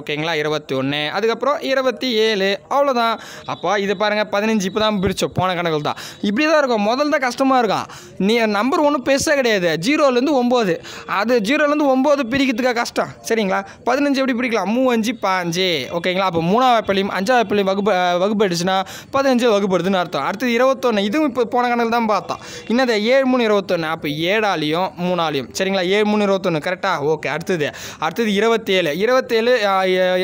ஓகேங்களா இருபத்தி ஒன்று அதுக்கப்புறம் இருபத்தி ஏழு அவ்வளோதான் அப்போ இது பாருங்கள் பதினஞ்சு இப்போ தான் பிரித்தோம் போன கணக்கில் தான் இப்படி தான் இருக்கும் முதல் தான் கஷ்டமாக இருக்கும் நீ நம்பர் ஒன்றும் பெருசாக கிடையாது ஜீரோலேருந்து ஒம்பது அது ஜீரோலேருந்து ஒம்பது பிரிக்கிறதுக்காக கஷ்டம் சரிங்களா பதினஞ்சு எப்படி பிரிக்கலாம் மூவஞ்சு பாஞ்சு ஓகேங்களா அப்போ மூணாவது பள்ளியும் அஞ்சாவது பள்ளியும் வகுப்பு வகுப்பு அடிச்சுன்னா பதினஞ்சு வகுப்படுதுன்னு அர்த்தம் அடுத்தது இருபத்தொன்று இதுவும் இப்போ போன கணக்கு தான் பார்த்தோம் என்னது ஏழு மூணு இருபத்தொன்று அப்போ ஏழாலையும் மூணாலையும் சரிங்களா ஏழு மூணு இருபத்தொன்று கரெக்டாக ஓகே அடுத்தது அடுத்தது இருபத்தேழு இருபத்தேழு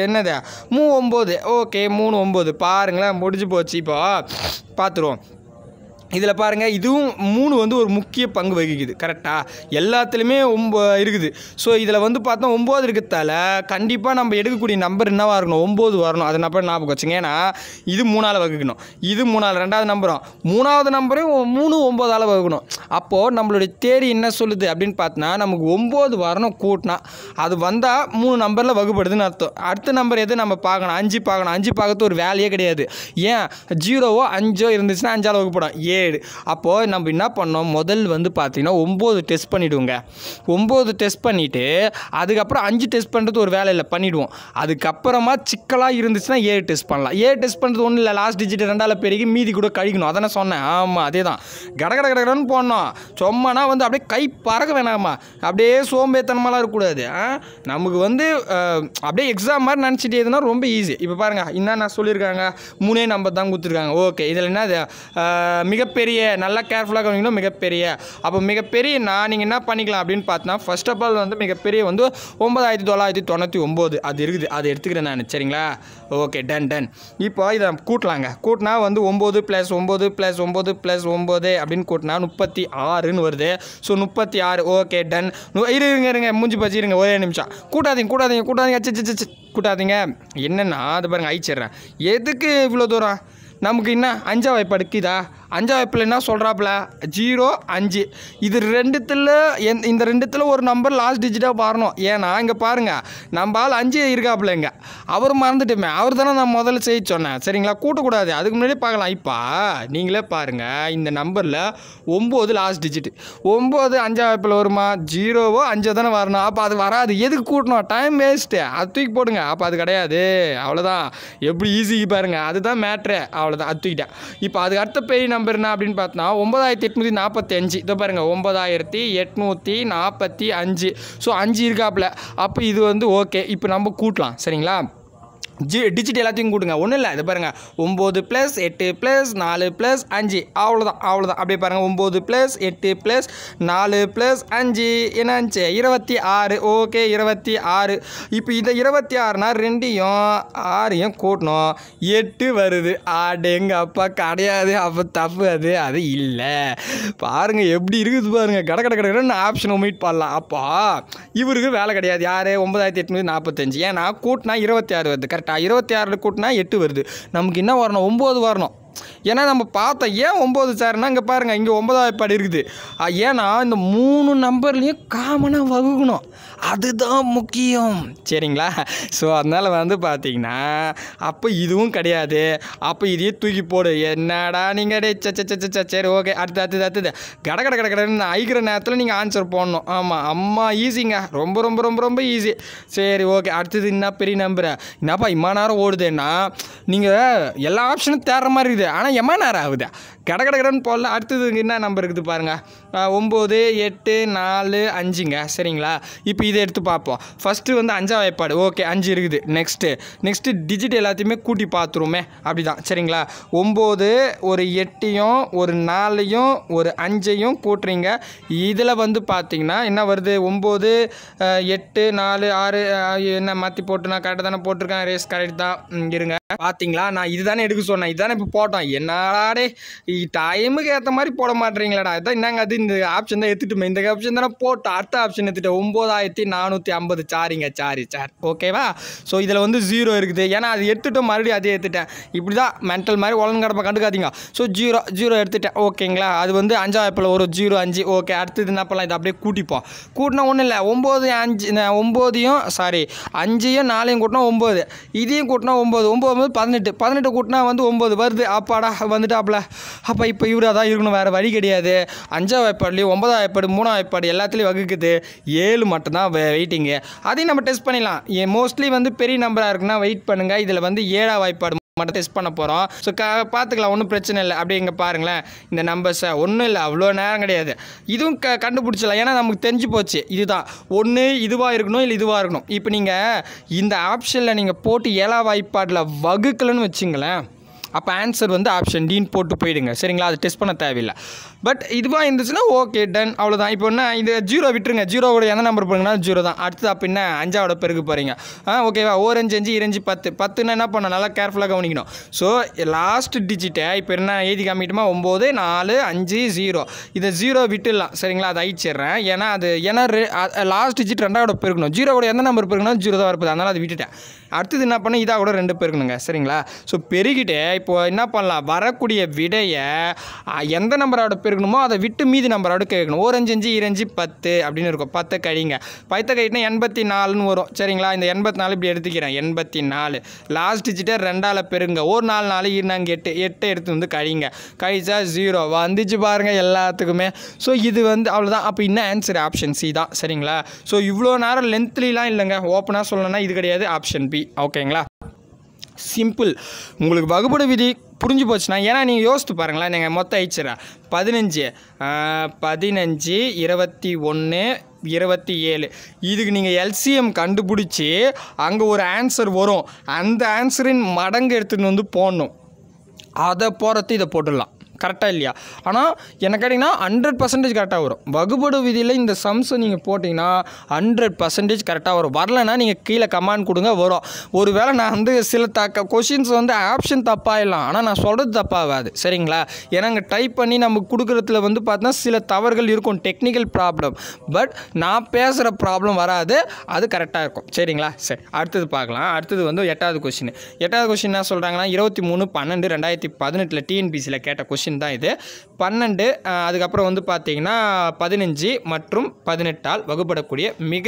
என்னது மூ ஒம்பது ஓகே மூணு ஒம்பது பாருங்களேன் முடிஞ்சு போச்சு இப்போ பார்த்துருவோம் இதில் பாருங்கள் இதுவும் மூணு வந்து ஒரு முக்கிய பங்கு வகிக்குது கரெக்டாக எல்லாத்துலேயுமே ஒம்ப இருக்குது ஸோ இதில் வந்து பார்த்தா ஒம்பது இருக்கிறதால கண்டிப்பாக நம்ம எடுக்கக்கூடிய நம்பர் என்னவாக இருக்கணும் ஒம்பது வரணும் அது நம்பர் ஞாபகம் வச்சுங்க ஏன்னா இது மூணால் வகுக்கணும் இது மூணால் ரெண்டாவது நம்பரும் மூணாவது நம்பரும் மூணு ஒம்பதால் வகுக்கணும் அப்போது நம்மளுடைய தேரி என்ன சொல்லுது அப்படின்னு பார்த்தோன்னா நமக்கு ஒம்பது வரணும் கூட்டினா அது வந்தால் மூணு நம்பரில் வகுப்படுதுன்னு அர்த்தம் அடுத்த நம்பர் எது நம்ம பார்க்கணும் அஞ்சு பார்க்கணும் அஞ்சு பார்க்கறது ஒரு வேலையே கிடையாது ஏன் ஜீரோவோ அஞ்சோ இருந்துச்சுன்னா அஞ்சால் வகுப்படும் ஏ ஏழு அப்போது நம்ம என்ன பண்ணோம் முதல் வந்து பார்த்திங்கன்னா ஒம்பது டெஸ்ட் பண்ணிவிடுவோங்க ஒம்பது டெஸ்ட் பண்ணிவிட்டு அதுக்கப்புறம் அஞ்சு டெஸ்ட் பண்ணுறது ஒரு வேலை இல்லை பண்ணிவிடுவோம் அதுக்கப்புறமா சிக்கலாக இருந்துச்சுன்னா ஏழு டெஸ்ட் பண்ணலாம் ஏழு டெஸ்ட் பண்ணுறது ஒன்றும் இல்லை லாஸ்ட் டிஜிட் ரெண்டாவது பெருகி மீதி கூட கழிக்கணும் அதானே சொன்னேன் ஆமாம் அதே தான் கடகட கடகடன்னு போடணும் சொம்மனா வந்து அப்படியே கை பறக்க வேணாமா அப்படியே சோம்பேத்தனமாலாம் இருக்கக்கூடாது நமக்கு வந்து அப்படியே எக்ஸாம் மாதிரி நினச்சிட்டு எதுனா ரொம்ப ஈஸி இப்போ பாருங்கள் என்ன நான் சொல்லியிருக்காங்க மூணே நம்பர் தான் கொடுத்துருக்காங்க ஓகே இதில் என்ன மிக மிகப்பெரிய நல்லா கேர்ஃபுல்லாக கவனிங்கன்னா மிகப்பெரிய அப்போ மிகப்பெரிய நான் நீங்கள் என்ன பண்ணிக்கலாம் அப்படின்னு பார்த்தா ஃபர்ஸ்ட் ஆஃப் ஆல் வந்து மிகப்பெரிய வந்து ஒம்பதாயிரத்தி தொள்ளாயிரத்தி தொண்ணூற்றி ஒம்பது அது இருக்குது அதை எடுத்துக்கிறேன் நான் சரிங்களா ஓகே டன் டன் இப்போ இதை கூட்டலாங்க கூட்டினா வந்து ஒம்பது ப்ளஸ் ஒம்பது ப்ளஸ் ஒம்பது ப்ளஸ் ஒம்பது அப்படின்னு கூட்டினா முப்பத்தி ஆறுன்னு வருது ஸோ முப்பத்தி ஆறு ஓகே டன் இருங்க இருங்க மூஞ்சி பச்சு இருங்க ஒரே நிமிஷம் கூட்டாதீங்க கூட்டாதீங்க கூட்டாதீங்க அச்சு கூட்டாதீங்க என்னென்னா அது பாருங்கள் அழிச்சிட்றேன் எதுக்கு இவ்வளோ தூரம் நமக்கு என்ன அஞ்சாவை படுக்குதா அஞ்சாவது என்ன சொல்கிறாப்புல ஜீரோ அஞ்சு இது ரெண்டுத்தில் எந் இந்த ரெண்டுத்தில் ஒரு நம்பர் லாஸ்ட் டிஜிட்டாக பாருணும் ஏன்னா இங்கே பாருங்கள் நம்ம ஆள் அஞ்சு இருக்காப்புலங்க அவர் மறந்துட்டுமே அவர் தானே நான் முதல்ல செய்ய சொன்னேன் சரிங்களா கூட்டக்கூடாது அதுக்கு முன்னாடி பார்க்கலாம் இப்போ நீங்களே பாருங்கள் இந்த நம்பரில் ஒம்பது லாஸ்ட் டிஜிட் ஒம்பது அஞ்சாவது பிள்ளை வருமா ஜீரோவோ அஞ்சோ தானே வரணும் அப்போ அது வராது எதுக்கு கூட்டணும் டைம் வேஸ்ட்டு அது தூக்கி போடுங்க அப்போ அது கிடையாது அவ்வளோதான் எப்படி ஈஸிக்கு பாருங்கள் அதுதான் மேட்ரு அவ்வளோதான் அது தூக்கிட்டேன் இப்போ அதுக்கு அடுத்த பெரிய நம்பர் நம்பர் என்ன அப்படின்னு பார்த்தோன்னா ஒன்பதாயிரத்தி எட்நூற்றி நாற்பத்தி அஞ்சு இதை பாருங்கள் ஒன்பதாயிரத்தி எட்நூற்றி நாற்பத்தி அஞ்சு ஸோ அஞ்சு இருக்காப்புல அப்போ இது வந்து ஓகே இப்போ நம்ம கூட்டலாம் சரிங்களா ஜி டிஜிட் எல்லாத்தையும் கூடுங்க ஒன்றும் இல்லை இது பாருங்கள் ஒம்பது ப்ளஸ் எட்டு ப்ளஸ் நாலு ப்ளஸ் அஞ்சு அவ்வளோதான் அவ்வளோதான் அப்படி பாருங்கள் ஒம்பது ப்ளஸ் எட்டு ப்ளஸ் நாலு ப்ளஸ் அஞ்சு என்னாச்சு இருபத்தி ஆறு ஓகே இருபத்தி ஆறு இப்போ இந்த இருபத்தி ஆறுனா ரெண்டையும் ஆறையும் கூட்டணும் எட்டு வருது ஆடு எங்கள் அப்பா கிடையாது அப்போ தப்பு அது அது இல்லை பாருங்கள் எப்படி இருக்குது பாருங்கள் கடை கடை கடை ஆப்ஷன் மீட் பண்ணலாம் அப்பா இவருக்கு வேலை கிடையாது யார் ஒம்பதாயிரத்தி எட்நூற்றி நாற்பத்தஞ்சு ஏன்னா கூட்டினா இருபத்தி ஆறு வருது கரெக்ட் இருபத்தி ஆறில் கூட்டினா எட்டு வருது நமக்கு என்ன வரணும் ஒம்பது வரணும் ஏன்னா நம்ம பார்த்தோம் ஏன் ஒம்பது சார்னா இங்கே பாருங்கள் இங்கே ஒம்பதாவது படி இருக்குது ஏன்னா இந்த மூணு நம்பர்லேயும் காமனாக வகுக்கணும் அதுதான் முக்கியம் சரிங்களா ஸோ அதனால் வந்து பார்த்தீங்கன்னா அப்போ இதுவும் கிடையாது அப்போ இதையே தூக்கி போடு என்னடா நீங்கள் டே சச்ச சரி ஓகே அடுத்து அடுத்தது அடுத்தது கட கட கட கடன்னு ஐக்கிற நேரத்தில் நீங்கள் ஆன்சர் போடணும் ஆமாம் அம்மா ஈஸிங்க ரொம்ப ரொம்ப ரொம்ப ரொம்ப ஈஸி சரி ஓகே அடுத்தது என்ன பெரிய நம்பர் என்னப்பா இம்மா நேரம் ஓடுதுன்னா நீங்கள் எல்லா ஆப்ஷனும் தேடுற மாதிரி இருக்குது ஆனால் எம்மா நேரம் ஆகுது கட கடகடன்னு போடல அடுத்தது என்ன நம்பர் இருக்குது பாருங்கள் ஒம்பது எட்டு நாலு அஞ்சுங்க சரிங்களா இப்போ இதை எடுத்து பார்ப்போம் ஃபஸ்ட்டு வந்து அஞ்சாவது வாய்ப்பாடு ஓகே அஞ்சு இருக்குது நெக்ஸ்ட்டு நெக்ஸ்ட்டு டிஜிட் எல்லாத்தையுமே கூட்டி பார்த்துருமே அப்படி தான் சரிங்களா ஒம்பது ஒரு எட்டையும் ஒரு நாலையும் ஒரு அஞ்சையும் கூட்டுறீங்க இதில் வந்து பார்த்தீங்கன்னா என்ன வருது ஒம்பது எட்டு நாலு ஆறு என்ன மாற்றி போட்டுனா கரெக்டாக தானே போட்டிருக்கேன் ரேஸ் கரெக்ட் தான் இருங்க பார்த்தீங்களா நான் இதுதானே எடுக்க சொன்னேன் இதுதானே இப்போ போட்டோம் என்னடாடே டைமுக்கு ஏற்ற மாதிரி போட மாட்டேறீங்களாடா இதான் என்னங்க அது இந்த ஆப்ஷன் தான் எடுத்துட்டுமே இந்த ஆப்ஷன் தானே போட்டு அடுத்த ஆப்ஷன் எடுத்துட்டு ஒம்பதாயிரத்தி நானூற்றி ஐம்பது சாரிங்க சாரி சார் ஓகேவா ஸோ இதில் வந்து ஜீரோ இருக்குது ஏன்னா அது எடுத்துட்டோம் மறுபடியும் அதே எடுத்துட்டேன் இப்படி தான் மென்டல் மாதிரி உலன் கடப்பை கண்டுக்காதீங்க ஸோ ஜீரோ ஜீரோ எடுத்துட்டேன் ஓகேங்களா அது வந்து அஞ்சாவது ஒரு ஜீரோ அஞ்சு ஓகே அடுத்தது என்ன பண்ணலாம் இதை அப்படியே கூட்டிப்போம் கூட்டினா ஒன்றும் இல்லை ஒம்பது அஞ்சு ஒம்போதையும் சாரி அஞ்சையும் நாலையும் கூட்டினா ஒம்பது இதையும் கூட்டினா ஒம்பது ஒம்பது போகும்போது பதினெட்டு பதினெட்டு கூட்டினா வந்து ஒம்பது வருது அப்பாடா வந்துட்டாப்புல அப்போ இப்போ இவராக தான் இருக்கணும் வேறு வழி கிடையாது அஞ்சாவது வாய்ப்பாடுலேயும் ஒன்பதாவது வாய்ப்பாடு மூணாவது வாய்ப்பாடு எல்லாத்துலேயும் வகுக்குது ஏழு மட்டும்தான் வெயிட்டிங்கு அதையும் நம்ம டெஸ்ட் பண்ணிடலாம் மோஸ்ட்லி வந்து பெரிய நம்பராக இருக்குன்னா வெயிட் பண்ணுங்கள் இதில் வந்து ஏழாவது வாய்ப்பாடு மட்டும் டெஸ்ட் பண்ண போகிறோம் ஸோ க பார்த்துக்கலாம் ஒன்றும் பிரச்சனை இல்லை அப்படி இங்கே பாருங்களேன் இந்த நம்பர்ஸை ஒன்றும் இல்லை அவ்வளோ நேரம் கிடையாது இதுவும் க கண்டுபிடிச்சலாம் ஏன்னா நமக்கு தெரிஞ்சு போச்சு இதுதான் ஒன்று இதுவாக இருக்கணும் இல்லை இதுவாக இருக்கணும் இப்போ நீங்கள் இந்த ஆப்ஷனில் நீங்கள் போட்டு ஏழா வாய்ப்பாட்டில் வகுக்கலன்னு வச்சுங்களேன் அப்போ ஆன்சர் வந்து ஆப்ஷன் டீன் போட்டு போயிடுங்க சரிங்களா அது டெஸ்ட் பண்ண தேவையில்லை பட் இதுவாக இருந்துச்சுன்னா ஓகே டன் அவ்வளோதான் இப்போ என்ன இது ஜீரோ விட்டுருங்க ஜீரோவோட எந்த நம்பர் போடுங்கன்னா ஜீரோ தான் அடுத்தது அப்படின்னா அஞ்சாவோட பிறகு போகிறீங்க ஆ ஓகேவா ஓர் அஞ்சு அஞ்சு இரஞ்சு பத்து பத்துன்னா என்ன பண்ண நல்லா கேர்ஃபுல்லாக கவனிக்கணும் ஸோ லாஸ்ட் டிஜிட்டை இப்போ என்ன எழுதி காமிக்கிட்டுமா ஒம்பது நாலு அஞ்சு ஜீரோ இதை ஜீரோ விட்டுடலாம் சரிங்களா அதை அழிச்சிடுறேன் ஏன்னா அது ஏன்னா லாஸ்ட் டிஜிட் ரெண்டாவோட பெருக்கணும் ஜீரோவோட எந்த நம்பர் பெருக்கணும் ஜீரோ தான் வரப்போது அதனால் அதை விட்டுட்டேன் அடுத்தது என்ன பண்ண இதாக கூட ரெண்டு பெருக்கணுங்க சரிங்களா ஸோ பெருகிட்டே இப்போது என்ன பண்ணலாம் வரக்கூடிய விடையை எந்த நம்பரோட பெருக்கணுமோ அதை விட்டு மீதி நம்பரோட கேட்கணும் ஒரு அஞ்சு அஞ்சு இரஞ்சு பத்து அப்படின்னு இருக்கும் பத்தை கழிங்க பத்தை கழிட்டா எண்பத்தி நாலுன்னு வரும் சரிங்களா இந்த எண்பத்தி நாலு இப்படி எடுத்துக்கிறேன் எண்பத்தி நாலு லாஸ்ட் டிஜிட்டை ரெண்டால் பெருங்க ஒரு நாலு நாலு இருந்தாங்க எட்டு எட்டு எடுத்து வந்து கழிங்க கழிச்சா ஜீரோ வந்துச்சு பாருங்கள் எல்லாத்துக்குமே ஸோ இது வந்து அவ்வளோதான் அப்போ இன்னும் ஆன்சர் ஆப்ஷன் சி தான் சரிங்களா ஸோ இவ்வளோ நேரம் லென்த்லாம் இல்லைங்க ஓப்பனாக சொல்லணும்னா இது கிடையாது ஆப்ஷன் பி ஓகேங்களா சிம்பிள் உங்களுக்கு வகுப்பட விதி புரிஞ்சு போச்சுன்னா ஏன்னா நீங்கள் யோசித்து பாருங்களேன் நீங்கள் மொத்தம் ஐச்சரா பதினஞ்சு பதினஞ்சு இருபத்தி ஒன்று இருபத்தி ஏழு இதுக்கு நீங்கள் எல்சிஎம் கண்டுபிடிச்சி அங்கே ஒரு ஆன்சர் வரும் அந்த ஆன்சரின் மடங்கு எடுத்துகிட்டு வந்து போடணும் அதை போகிறத்து இதை போட்டுடலாம் கரெக்டாக இல்லையா ஆனால் என்ன கேட்டிங்கன்னா ஹண்ட்ரட் பர்சன்டேஜ் கரெக்டாக வரும் வகுப்படு விதியில் இந்த சம்ஸை நீங்கள் போட்டிங்கன்னா ஹண்ட்ரட் பர்சன்டேஜ் கரெக்டாக வரும் வரலைன்னா நீங்கள் கீழே கமாண்ட் கொடுங்க வரும் ஒரு வேளை நான் வந்து சில தக்க கொஷின்ஸ் வந்து ஆப்ஷன் தப்பாயிடலாம் ஆனால் நான் சொல்கிறது தப்பாகாது சரிங்களா ஏன்னா அங்கே டைப் பண்ணி நம்ம கொடுக்குறதுல வந்து பார்த்தா சில தவறுகள் இருக்கும் டெக்னிக்கல் ப்ராப்ளம் பட் நான் பேசுகிற ப்ராப்ளம் வராது அது கரெக்டாக இருக்கும் சரிங்களா சரி அடுத்தது பார்க்கலாம் அடுத்தது வந்து எட்டாவது கொஷின் எட்டாவது கொஷின் என்ன சொல்கிறாங்கன்னா இருபத்தி மூணு பன்னெண்டு ரெண்டாயிரத்தி பதினெட்டில் டிஎன்பிசியில் கேட்ட கொஷின் டிவிஷன் தான் இது பன்னெண்டு அதுக்கப்புறம் வந்து பார்த்திங்கன்னா பதினஞ்சு மற்றும் பதினெட்டால் வகுப்படக்கூடிய மிக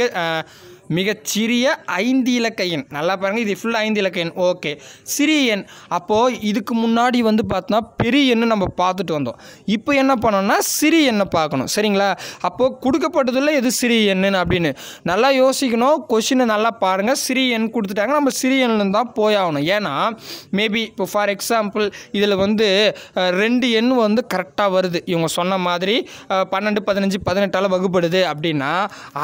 மிகச்சிறிய ஐந்து இலக்க எண் நல்லா பாருங்கள் இது ஃபுல் ஐந்து இலக்க எண் ஓகே சிறிய எண் அப்போது இதுக்கு முன்னாடி வந்து பார்த்தோன்னா பெரிய எண்ணு நம்ம பார்த்துட்டு வந்தோம் இப்போ என்ன பண்ணோன்னா சிறிய எண்ணை பார்க்கணும் சரிங்களா அப்போது கொடுக்கப்பட்டதில் எது சிறிய எண்ணுன்னு அப்படின்னு நல்லா யோசிக்கணும் கொஷினை நல்லா பாருங்கள் சிறிய எண் கொடுத்துட்டாங்க நம்ம சிறிய எண்ணில் தான் போயாகணும் ஏன்னா மேபி இப்போ ஃபார் எக்ஸாம்பிள் இதில் வந்து ரெண்டு எண் வந்து கரெக்டாக வருது இவங்க சொன்ன மாதிரி பன்னெண்டு பதினஞ்சு பதினெட்டால் வகுப்படுது அப்படின்னா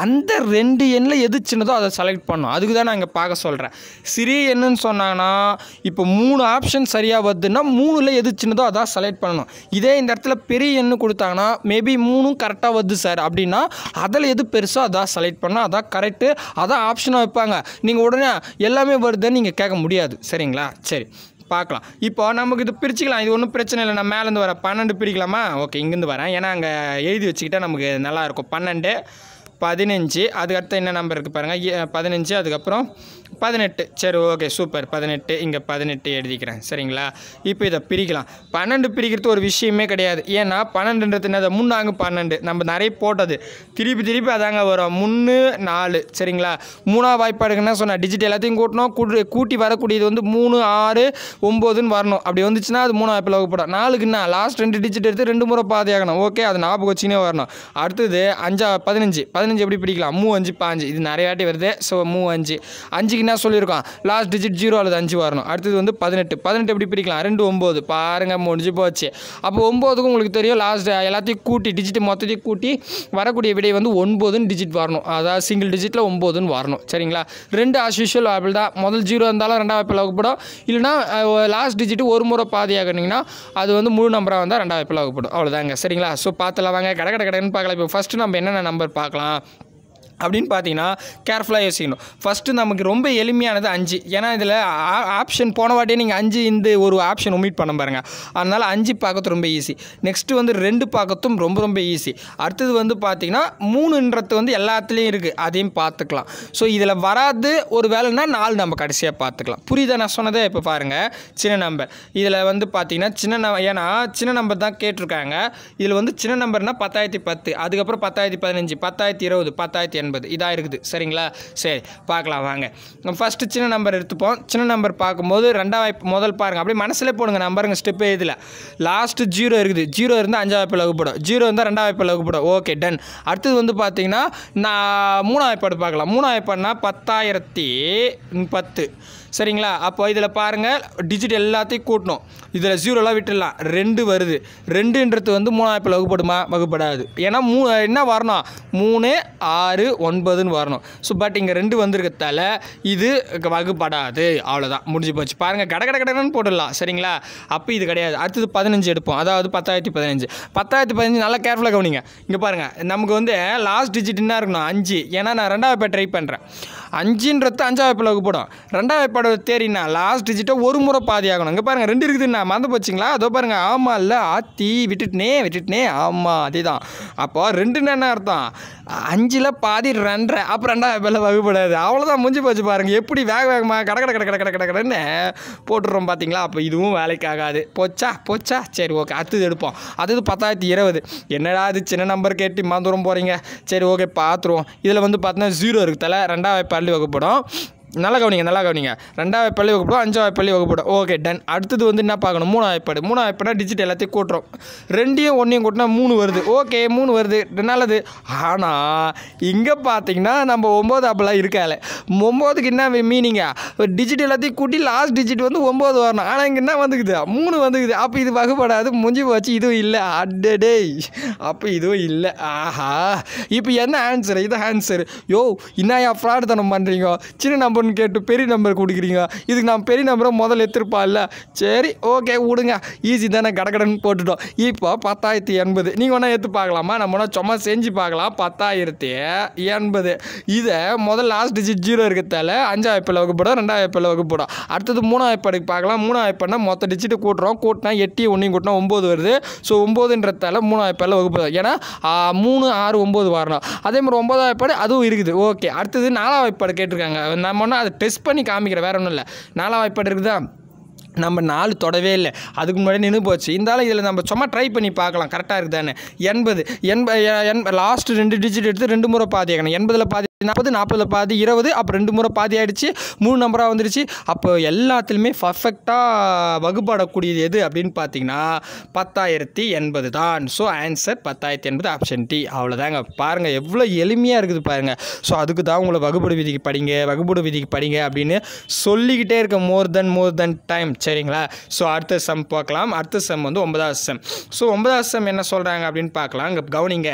அந்த ரெண்டு எண்ணில் எது ஆப்ஷன் தான் அதை செலக்ட் பண்ணும் அதுக்கு தான் நான் இங்கே பார்க்க சொல்கிறேன் சிறி என்னன்னு சொன்னாங்கன்னா இப்போ மூணு ஆப்ஷன் சரியாக வருதுன்னா மூணில் எது சின்னதோ அதான் செலக்ட் பண்ணணும் இதே இந்த இடத்துல பெரிய எண்ணு கொடுத்தாங்கன்னா மேபி மூணும் கரெக்டாக வருது சார் அப்படின்னா அதில் எது பெருசோ அதான் செலக்ட் பண்ணால் அதான் கரெக்டு அதான் ஆப்ஷனாக வைப்பாங்க நீங்கள் உடனே எல்லாமே வருதுன்னு நீங்கள் கேட்க முடியாது சரிங்களா சரி பார்க்கலாம் இப்போ நமக்கு இது பிரிச்சுக்கலாம் இது ஒன்றும் பிரச்சனை இல்லை நான் மேலேருந்து வரேன் பன்னெண்டு பிரிக்கலாமா ஓகே இங்கேருந்து வரேன் ஏன்னா அங்கே எழுதி வச்சுக்கிட்டால் நமக்கு நல்லாயிருக்கும் பன்னெண்டு பதினஞ்சு அதுக்கடுத்து என்ன நம்பர் இருக்குது பாருங்கள் பதினஞ்சு அதுக்கப்புறம் பதினெட்டு சரி ஓகே சூப்பர் பதினெட்டு இங்கே பதினெட்டு எழுதிக்கிறேன் சரிங்களா இப்போ இதை பிரிக்கலாம் பன்னெண்டு பிரிக்கிறது ஒரு விஷயமே கிடையாது ஏன்னா பன்னெண்டுன்றது என்னது முன்னாங்க பன்னெண்டு நம்ம நிறைய போட்டது திருப்பி திருப்பி அதாங்க வரும் முன்னு நாலு சரிங்களா மூணாவது வாய்ப்பாடுங்கன்னா சொன்னால் டிஜிட் எல்லாத்தையும் கூட்டணும் கூட்டி கூட்டி வரக்கூடியது வந்து மூணு ஆறு ஒம்போதுன்னு வரணும் அப்படி வந்துச்சுன்னா அது மூணு வாய்ப்பில் வகுப்படும் நாலுக்குன்னா லாஸ்ட் ரெண்டு டிஜிட் எடுத்து ரெண்டு முறை பாதையாகணும் ஓகே அது ஞாபகம் வச்சுனே வரணும் அடுத்தது அஞ்சா பதினஞ்சு பதினஞ்சு எப்படி பிடிக்கலாம் மூ அஞ்சு பாஞ்சு இது நிறையாட்டி வருது ஸோ மூ அஞ்சு அஞ்சுக்கு என்ன சொல்லியிருக்கோம் லாஸ்ட் டிஜிட் ஜீரோ அல்லது அஞ்சு வரணும் அடுத்தது வந்து பதினெட்டு பதினெட்டு எப்படி பிரிக்கலாம் ரெண்டு ஒம்பது பாருங்கள் முடிஞ்சு போச்சு அப்போ ஒம்போதுக்கும் உங்களுக்கு தெரியும் லாஸ்ட் எல்லாத்தையும் கூட்டி டிஜிட் மொத்தத்தையும் கூட்டி வரக்கூடிய விடை வந்து ஒன்பதுன்னு டிஜிட் வரணும் அதாவது சிங்கிள் டிஜிட்டில் ஒம்போதுன்னு வரணும் சரிங்களா ரெண்டு ஆஸ் வாய்ப்பில் தான் முதல் ஜீரோ இருந்தாலும் ரெண்டாவது வாய்ப்பில் வகுப்படும் இல்லைனா லாஸ்ட் டிஜிட் ஒரு முறை பாதியாகனிங்கன்னா அது வந்து முழு நம்பராக வந்தால் ரெண்டாவது வாய்ப்பில் வகுப்படும் அவ்வளோதாங்க சரிங்களா ஸோ பார்த்துலாம் வாங்க கடை கடை கடைன்னு பார்க்கலாம் இப்போ ஃபஸ்ட்டு நம்ம என்னென்ன நம்பர் பார்க்கலாம் அப்படின்னு பார்த்தீங்கன்னா கேர்ஃபுல்லாக யோசிக்கணும் ஃபஸ்ட்டு நமக்கு ரொம்ப எளிமையானது அஞ்சு ஏன்னா இதில் ஆப்ஷன் போன வாட்டியே நீங்கள் அஞ்சு இந்த ஒரு ஆப்ஷன் ஒமிட் பண்ண பாருங்கள் அதனால் அஞ்சு பார்க்கறது ரொம்ப ஈஸி நெக்ஸ்ட்டு வந்து ரெண்டு பார்க்கறதும் ரொம்ப ரொம்ப ஈஸி அடுத்தது வந்து பார்த்திங்கன்னா மூணுன்றது வந்து எல்லாத்துலேயும் இருக்குது அதையும் பார்த்துக்கலாம் ஸோ இதில் வராது ஒரு வேலைன்னா நாலு நம்ம கடைசியாக பார்த்துக்கலாம் புரியுதா நான் சொன்னதே இப்போ பாருங்கள் சின்ன நம்பர் இதில் வந்து பார்த்தீங்கன்னா சின்ன நம்ப ஏன்னா சின்ன நம்பர் தான் கேட்டிருக்காங்க இதில் வந்து சின்ன நம்பர்னால் பத்தாயிரத்தி பத்து அதுக்கப்புறம் பத்தாயிரத்தி பதினஞ்சு பத்தாயிரத்தி இருபது பத்தாயிரத்தி என்பது இதாக இருக்குது சரிங்களா சரி பார்க்கலாம் வாங்க ஃபஸ்ட்டு சின்ன நம்பர் எடுத்துப்போம் சின்ன நம்பர் பார்க்கும்போது ரெண்டாவது முதல் பாருங்கள் அப்படியே மனசில் போடுங்க நம்பருங்க ஸ்டெப்பே இதில் லாஸ்ட்டு ஜீரோ இருக்குது ஜீரோ இருந்தால் அஞ்சாம் வாய்ப்பில் வகுப்படும் ஜீரோ இருந்தால் ரெண்டாவது வாய்ப்பு வகுப்படும் ஓகே டன் அடுத்தது வந்து பார்த்தீங்கன்னா நான் மூணாவது வாய்ப்பாடு பார்க்கலாம் மூணாவது வாய்ப்பாடுனா பத்தாயிரத்தி பத்து சரிங்களா அப்போ இதில் பாருங்கள் டிஜிட் எல்லாத்தையும் கூட்டணும் இதில் ஜீரோலாம் விட்டுடலாம் ரெண்டு வருது ரெண்டுன்றது வந்து மூணாயிரப்பில் வகுப்படுமா வகுப்படாது ஏன்னா மூ என்ன வரணும் மூணு ஆறு ஒன்பதுன்னு வரணும் ஸோ பட் இங்கே ரெண்டு வந்திருக்கத்தால இது வகுப்படாது அவ்வளோதான் முடிஞ்சு போச்சு பாருங்கள் கடை கடை கடன்னு போட்டுடலாம் சரிங்களா அப்போ இது கிடையாது அடுத்தது பதினஞ்சு எடுப்போம் அதாவது பத்தாயிரத்தி பதினஞ்சு பத்தாயிரத்தி பதினஞ்சு நல்லா கேர்ஃபுல்லாக கவனிங்க இங்கே பாருங்கள் நமக்கு வந்து லாஸ்ட் டிஜிட் என்ன இருக்கணும் அஞ்சு ஏன்னா நான் ரெண்டாவது பேர் ட்ரை பண்ணுறேன் அஞ்சுன்றது அஞ்சாவது வகுப்படும் ரெண்டாவது அதோட தேரினா லாஸ்ட் டிஜிட்டை ஒரு முறை பாதி ஆகணும் இங்கே பாருங்கள் ரெண்டு இருக்குதுண்ணா மறந்து போச்சிங்களா அதோ பாருங்கள் ஆமாம் இல்லை ஆத்தி விட்டுட்டுனே விட்டுட்டுனே ஆமாம் அதே தான் அப்போ ரெண்டுன்னு என்ன அர்த்தம் அஞ்சில் பாதி ரெண்டரை அப்போ ரெண்டாவது வேலை வகுப்படாது அவ்வளோதான் முடிஞ்சு போச்சு பாருங்கள் எப்படி வேக வேகமாக கடை கடை கடை கடை கடை கடைன்னு போட்டுடுறோம் பார்த்தீங்களா அப்போ இதுவும் வேலைக்கு ஆகாது போச்சா போச்சா சரி ஓகே அடுத்தது எடுப்போம் அது பத்தாயிரத்தி இருபது என்னடா அது சின்ன நம்பர் கேட்டு மறந்துடும் போகிறீங்க சரி ஓகே பார்த்துருவோம் இதில் வந்து பார்த்தீங்கன்னா ஜீரோ இருக்குது தலை ரெண்டாவது பள்ளி வகுப்படும் நல்லா கவனிங்க நல்லா கவனிங்க ரெண்டாவது பள்ளி வகுப்படும் அஞ்சாவது பள்ளி வகுப்படும் ஓகே டன் அடுத்தது வந்து என்ன பார்க்கணும் மூணு படி மூணு படா டிஜிட் எல்லாத்தையும் கூட்டுறோம் ரெண்டையும் ஒன்றையும் கூட்டினா மூணு வருது ஓகே மூணு வருது நல்லது ஆனால் இங்கே பார்த்தீங்கன்னா நம்ம ஒம்பது அப்பெல்லாம் இருக்கால ஒம்போதுக்கு என்ன மீனிங்கா டிஜிட் எல்லாத்தையும் கூட்டி லாஸ்ட் டிஜிட் வந்து ஒம்பது வரணும் ஆனால் இங்கே என்ன வந்துக்குது மூணு வந்துக்குது அப்போ இது வகுப்படாது முடிஞ்சு போச்சு இதுவும் இல்லை அடடே அப்போ இதுவும் இல்லை ஆஹா இப்போ என்ன ஆன்சர் இது ஆன்சர் யோ என்னையா ஃப்ராட் தனம் பண்ணுறீங்க சின்ன நம்ம நம்பர்னு கேட்டு பெரிய நம்பர் கொடுக்குறீங்க இதுக்கு நான் பெரிய நம்பரை முதல்ல எடுத்துருப்பான்ல சரி ஓகே விடுங்க ஈஸி தானே கடக்கடன் போட்டுட்டோம் இப்போ பத்தாயிரத்தி எண்பது நீங்கள் ஒன்றா எடுத்து பார்க்கலாமா நம்ம ஒன்றா சும்மா செஞ்சு பார்க்கலாம் பத்தாயிரத்தி எண்பது இதை முதல் லாஸ்ட் டிஜிட் ஜீரோ இருக்கிறதால அஞ்சாவது வகுப்பு போடும் ரெண்டாவது வகுப்பு போடும் அடுத்தது மூணாவது படுக்கு பார்க்கலாம் மூணாவது பண்ணால் மொத்த டிஜிட்டு கூட்டுறோம் கூட்டினா எட்டி ஒன்றையும் கூட்டினா ஒம்பது வருது ஸோ ஒம்போதுன்றதால மூணாவது பேரில் வகுப்பு ஏன்னா மூணு ஆறு ஒம்பது வரணும் அதே மாதிரி ஒம்பதாவது பாடு அதுவும் இருக்குது ஓகே அடுத்தது நாலாவது பாடு கேட்டிருக்காங்க நம்ம சொன்னால் அதை டெஸ்ட் பண்ணி காமிக்கிற வேறு ஒன்றும் இல்லை நாலா வாய்ப்பாடு இருக்குதா நம்ம நாலு தொடவே இல்லை அதுக்கு முன்னாடி நின்று போச்சு இருந்தாலும் இதில் நம்ம சும்மா ட்ரை பண்ணி பார்க்கலாம் கரெக்டாக இருக்குதானே எண்பது எண்ப லாஸ்ட்டு ரெண்டு டிஜிட் எடுத்து ரெண்டு முறை பாதி எண்பதில் பாதி நாற்பது நாற்பதில் பாதி இருபது அப்போ ரெண்டு முறை பாதி ஆகிடுச்சு மூணு நம்பராக வந்துடுச்சு அப்போ எல்லாத்துலேயுமே பர்ஃபெக்டாக வகுப்பாடக்கூடியது எது அப்படின்னு பார்த்தீங்கன்னா பத்தாயிரத்தி எண்பது தான் ஸோ ஆன்சர் பத்தாயிரத்தி எண்பது ஆப்ஷன் டி அவ்வளோதாங்க பாருங்கள் எவ்வளோ எளிமையாக இருக்குது பாருங்கள் ஸோ அதுக்கு தான் உங்களை வகுப்படு விதிக்கு படிங்க வகுப்படு விதிக்கு படிங்க அப்படின்னு சொல்லிக்கிட்டே இருக்க more then more then time சரிங்களா ஸோ அடுத்த சம் பார்க்கலாம் அடுத்த சம் வந்து ஒன்பதாவது சம் ஸோ ஒன்பதாவது சம் என்ன சொல்கிறாங்க அப்படின்னு பார்க்கலாம் இங்கே கவனிங்க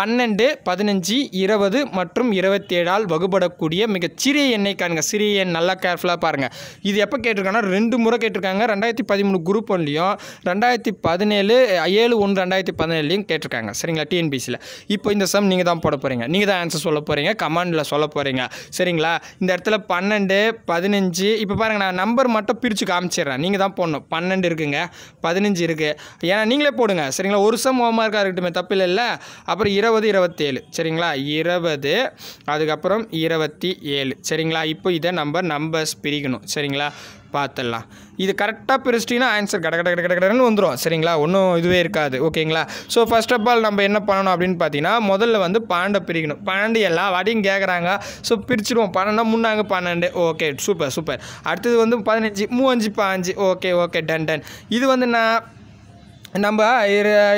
பன்னெண்டு பதினஞ்சு இருபது மற்றும் இருபது இருபத்தி ஏழால் வகுபடக்கூடிய மிகச்சிறிய எண்ணெய் காணுங்க சிறிய எண் நல்லா கேர்ஃபுல்லாக பாருங்கள் இது எப்போ கேட்டிருக்காங்கன்னா ரெண்டு முறை கேட்டிருக்காங்க ரெண்டாயிரத்தி பதிமூணு குரூப் ஒன்லையும் ரெண்டாயிரத்தி பதினேழு ஏழு ஒன்று ரெண்டாயிரத்தி பதினேழுலையும் கேட்டிருக்காங்க சரிங்களா டிஎன்பிசியில் இப்போ இந்த சம் நீங்கள் தான் போட போகிறீங்க நீங்கள் தான் ஆன்சர் சொல்ல போகிறீங்க கமாண்டில் சொல்ல போகிறீங்க சரிங்களா இந்த இடத்துல பன்னெண்டு பதினஞ்சு இப்போ பாருங்கள் நான் நம்பர் மட்டும் பிரித்து காமிச்சிடுறேன் நீங்கள் தான் போடணும் பன்னெண்டு இருக்குங்க பதினஞ்சு இருக்குது ஏன்னா நீங்களே போடுங்க சரிங்களா ஒரு சம் ஓமாக இருக்கட்டுமே தப்பில்லைல்ல அப்புறம் இருபது இருபத்தேழு சரிங்களா இருபது அதுக்கப்புறம் இருபத்தி ஏழு சரிங்களா இப்போ இதை நம்ம நம்பர்ஸ் பிரிக்கணும் சரிங்களா பார்த்துடலாம் இது கரெக்டாக பிரிச்சிட்டிங்கன்னா ஆன்சர் கட கட கட கடன்னு வந்துடும் சரிங்களா ஒன்றும் இதுவே இருக்காது ஓகேங்களா ஸோ ஃபர்ஸ்ட் ஆஃப் ஆல் நம்ம என்ன பண்ணணும் அப்படின்னு பார்த்தீங்கன்னா முதல்ல வந்து பாண்டை பிரிக்கணும் பன்னெண்டு எல்லா வாட்டியும் கேட்குறாங்க ஸோ பிரிச்சிடுவோம் பன்னெண்டா முன்னாங்க பன்னெண்டு ஓகே சூப்பர் சூப்பர் அடுத்தது வந்து பதினஞ்சு மூவஞ்சு பாஞ்சு ஓகே ஓகே டன் டன் இது வந்து நான் நம்ம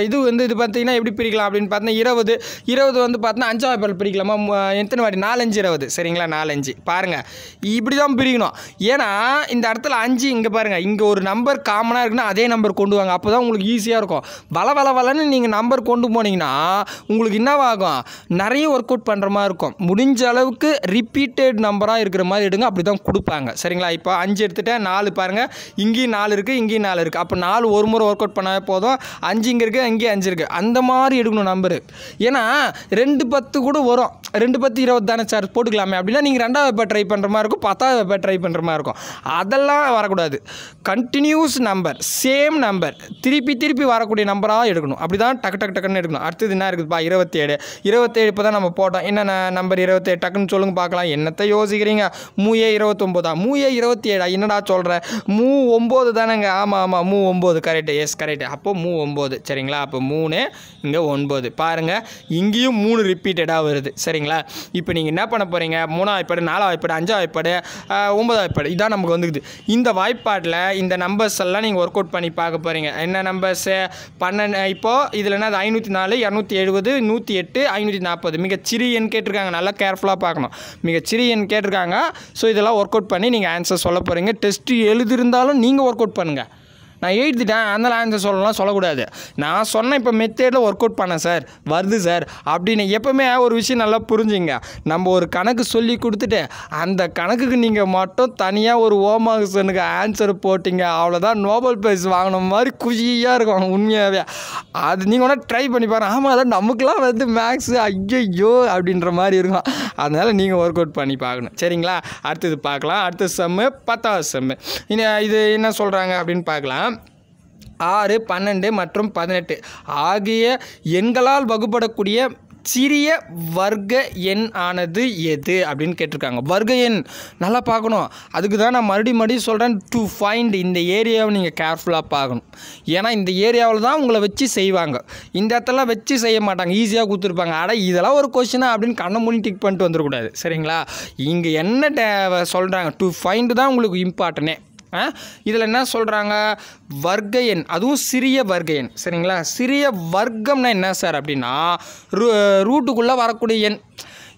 இது வந்து இது பார்த்தீங்கன்னா எப்படி பிரிக்கலாம் அப்படின்னு பார்த்தீங்கன்னா இருபது இருபது வந்து பார்த்தீங்கன்னா அஞ்சாவது பல் பிரிக்கலாமா எத்தனை வாட்டி நாலஞ்சு இருபது சரிங்களா நாலஞ்சு பாருங்கள் இப்படி தான் பிரிக்கணும் ஏன்னா இந்த இடத்துல அஞ்சு இங்கே பாருங்கள் இங்கே ஒரு நம்பர் காமனாக இருக்குன்னா அதே நம்பர் கொண்டு வாங்க அப்போ தான் உங்களுக்கு ஈஸியாக இருக்கும் வள வள வளன்னு நீங்கள் நம்பர் கொண்டு போனீங்கன்னா உங்களுக்கு என்னவாகும் நிறைய ஒர்க் அவுட் பண்ணுற மாதிரி இருக்கும் முடிஞ்ச அளவுக்கு ரிப்பீட்டட் நம்பராக இருக்கிற மாதிரி எடுங்க அப்படி தான் கொடுப்பாங்க சரிங்களா இப்போ அஞ்சு எடுத்துகிட்டேன் நாலு பாருங்கள் இங்கேயும் நாலு இருக்குது இங்கேயும் நாலு இருக்குது அப்போ நாலு ஒரு முறை ஒர்க் அவுட் பண்ணாவே போதும் போதும் அஞ்சு இங்கே இருக்குது அங்கேயே அஞ்சு இருக்குது அந்த மாதிரி எடுக்கணும் நம்பரு ஏன்னா ரெண்டு பத்து கூட வரும் ரெண்டு பத்து இருபது தானே சார் போட்டுக்கலாமே அப்படின்னா நீங்கள் ரெண்டாவது ட்ரை பண்ணுற மாதிரி இருக்கும் பத்தாவது வெப்ப ட்ரை பண்ணுற மாதிரி இருக்கும் அதெல்லாம் வரக்கூடாது கண்டினியூஸ் நம்பர் சேம் நம்பர் திருப்பி திருப்பி வரக்கூடிய நம்பராக எடுக்கணும் அப்படி தான் டக்கு டக்கு டக்குன்னு எடுக்கணும் அடுத்தது என்ன இருக்குதுப்பா இருபத்தேழு இருபத்தேழு இப்போ தான் நம்ம போட்டோம் என்னென்ன நம்பர் இருபத்தேழு டக்குன்னு சொல்லுங்க பார்க்கலாம் என்னத்தை யோசிக்கிறீங்க மூயே இருபத்தொம்போதா மூயே இருபத்தி ஏழா என்னடா சொல்கிறேன் மூ ஒம்பது தானேங்க ஆமாம் ஆமாம் மூ ஒம்பது கரெக்டு எஸ் கரெக்டு அப்போது அப்போது மூ ஒம்பது சரிங்களா அப்போ மூணு இங்கே ஒன்பது பாருங்கள் இங்கேயும் மூணு ரிப்பீட்டடாக வருது சரிங்களா இப்போ நீங்கள் என்ன பண்ண போகிறீங்க மூணாம் வாய்ப்பாடு நாலாம் வாய்ப்பாடு அஞ்சாம் வாய்ப்பாடு ஒன்பதாம் வாய்ப்பாடு இதான் நமக்கு வந்துக்குது இந்த வாய்ப்பாட்டில் இந்த நம்பர்ஸ் எல்லாம் நீங்கள் ஒர்க் அவுட் பண்ணி பார்க்க போகிறீங்க என்ன நம்பர்ஸு பன்னெண்டு இப்போது இதில் என்ன ஐநூற்றி நாலு இரநூத்தி எழுபது நூற்றி எட்டு ஐநூற்றி நாற்பது மிக சிறிய கேட்டிருக்காங்க நல்லா கேர்ஃபுல்லாக பார்க்கணும் மிக சிறிய கேட்டிருக்காங்க ஸோ இதெல்லாம் ஒர்க் அவுட் பண்ணி நீங்கள் ஆன்சர் சொல்ல போகிறீங்க டெஸ்ட்டு எழுதிருந்தாலும் நீங்கள் ஒர்க் அவுட் பண்ணுங்கள் நான் எழுதிட்டேன் அதனால் ஆன்சர் சொல்லலாம் சொல்லக்கூடாது நான் சொன்ன இப்போ மெத்தேடில் ஒர்க் அவுட் பண்ணேன் சார் வருது சார் அப்படின்னு எப்போவுமே ஒரு விஷயம் நல்லா புரிஞ்சுங்க நம்ம ஒரு கணக்கு சொல்லி கொடுத்துட்டு அந்த கணக்குக்கு நீங்கள் மட்டும் தனியாக ஒரு ஓமாகசனுக்கு ஆன்சர் போட்டிங்க அவ்வளோதான் நோபல் ப்ரைஸ் வாங்கின மாதிரி குஷியாக இருக்கும் உண்மையாகவே அது நீங்கள் ஒன்றா ட்ரை பண்ணி பாருங்கள் ஆமாம் அதான் நமக்குலாம் வந்து மேக்ஸ் ஐயோ அப்படின்ற மாதிரி இருக்கும் அதனால் நீங்கள் ஒர்க் அவுட் பண்ணி பார்க்கணும் சரிங்களா அடுத்தது பார்க்கலாம் அடுத்த செம்மு பத்தாவது செம்மு இது என்ன சொல்கிறாங்க அப்படின்னு பார்க்கலாம் ஆறு பன்னெண்டு மற்றும் பதினெட்டு ஆகிய எண்களால் வகுப்படக்கூடிய சிறிய வர்க்க எண் ஆனது எது அப்படின்னு கேட்டிருக்காங்க வர்க்க எண் நல்லா பார்க்கணும் அதுக்கு தான் நான் மறுபடியும் மறுபடியும் சொல்கிறேன் டு ஃபைண்ட் இந்த ஏரியாவை நீங்கள் கேர்ஃபுல்லாக பார்க்கணும் ஏன்னா இந்த ஏரியாவில் தான் உங்களை வச்சு செய்வாங்க இந்த இடத்துல வச்சு செய்ய மாட்டாங்க ஈஸியாக கொடுத்துருப்பாங்க ஆனால் இதெல்லாம் ஒரு கொஷினா அப்படின்னு கண்ணை மூணு டிக் பண்ணிட்டு வந்துடக்கூடாது சரிங்களா இங்கே என்ன டே சொல்கிறாங்க டு ஃபைண்டு தான் உங்களுக்கு இம்பார்ட்டனே இதில் என்ன சொல்கிறாங்க வர்க்க எண் அதுவும் சிறிய வர்க்க எண் சரிங்களா சிறிய வர்க்கம்னா என்ன சார் அப்படின்னா ரூ ரூட்டுக்குள்ளே வரக்கூடிய எண்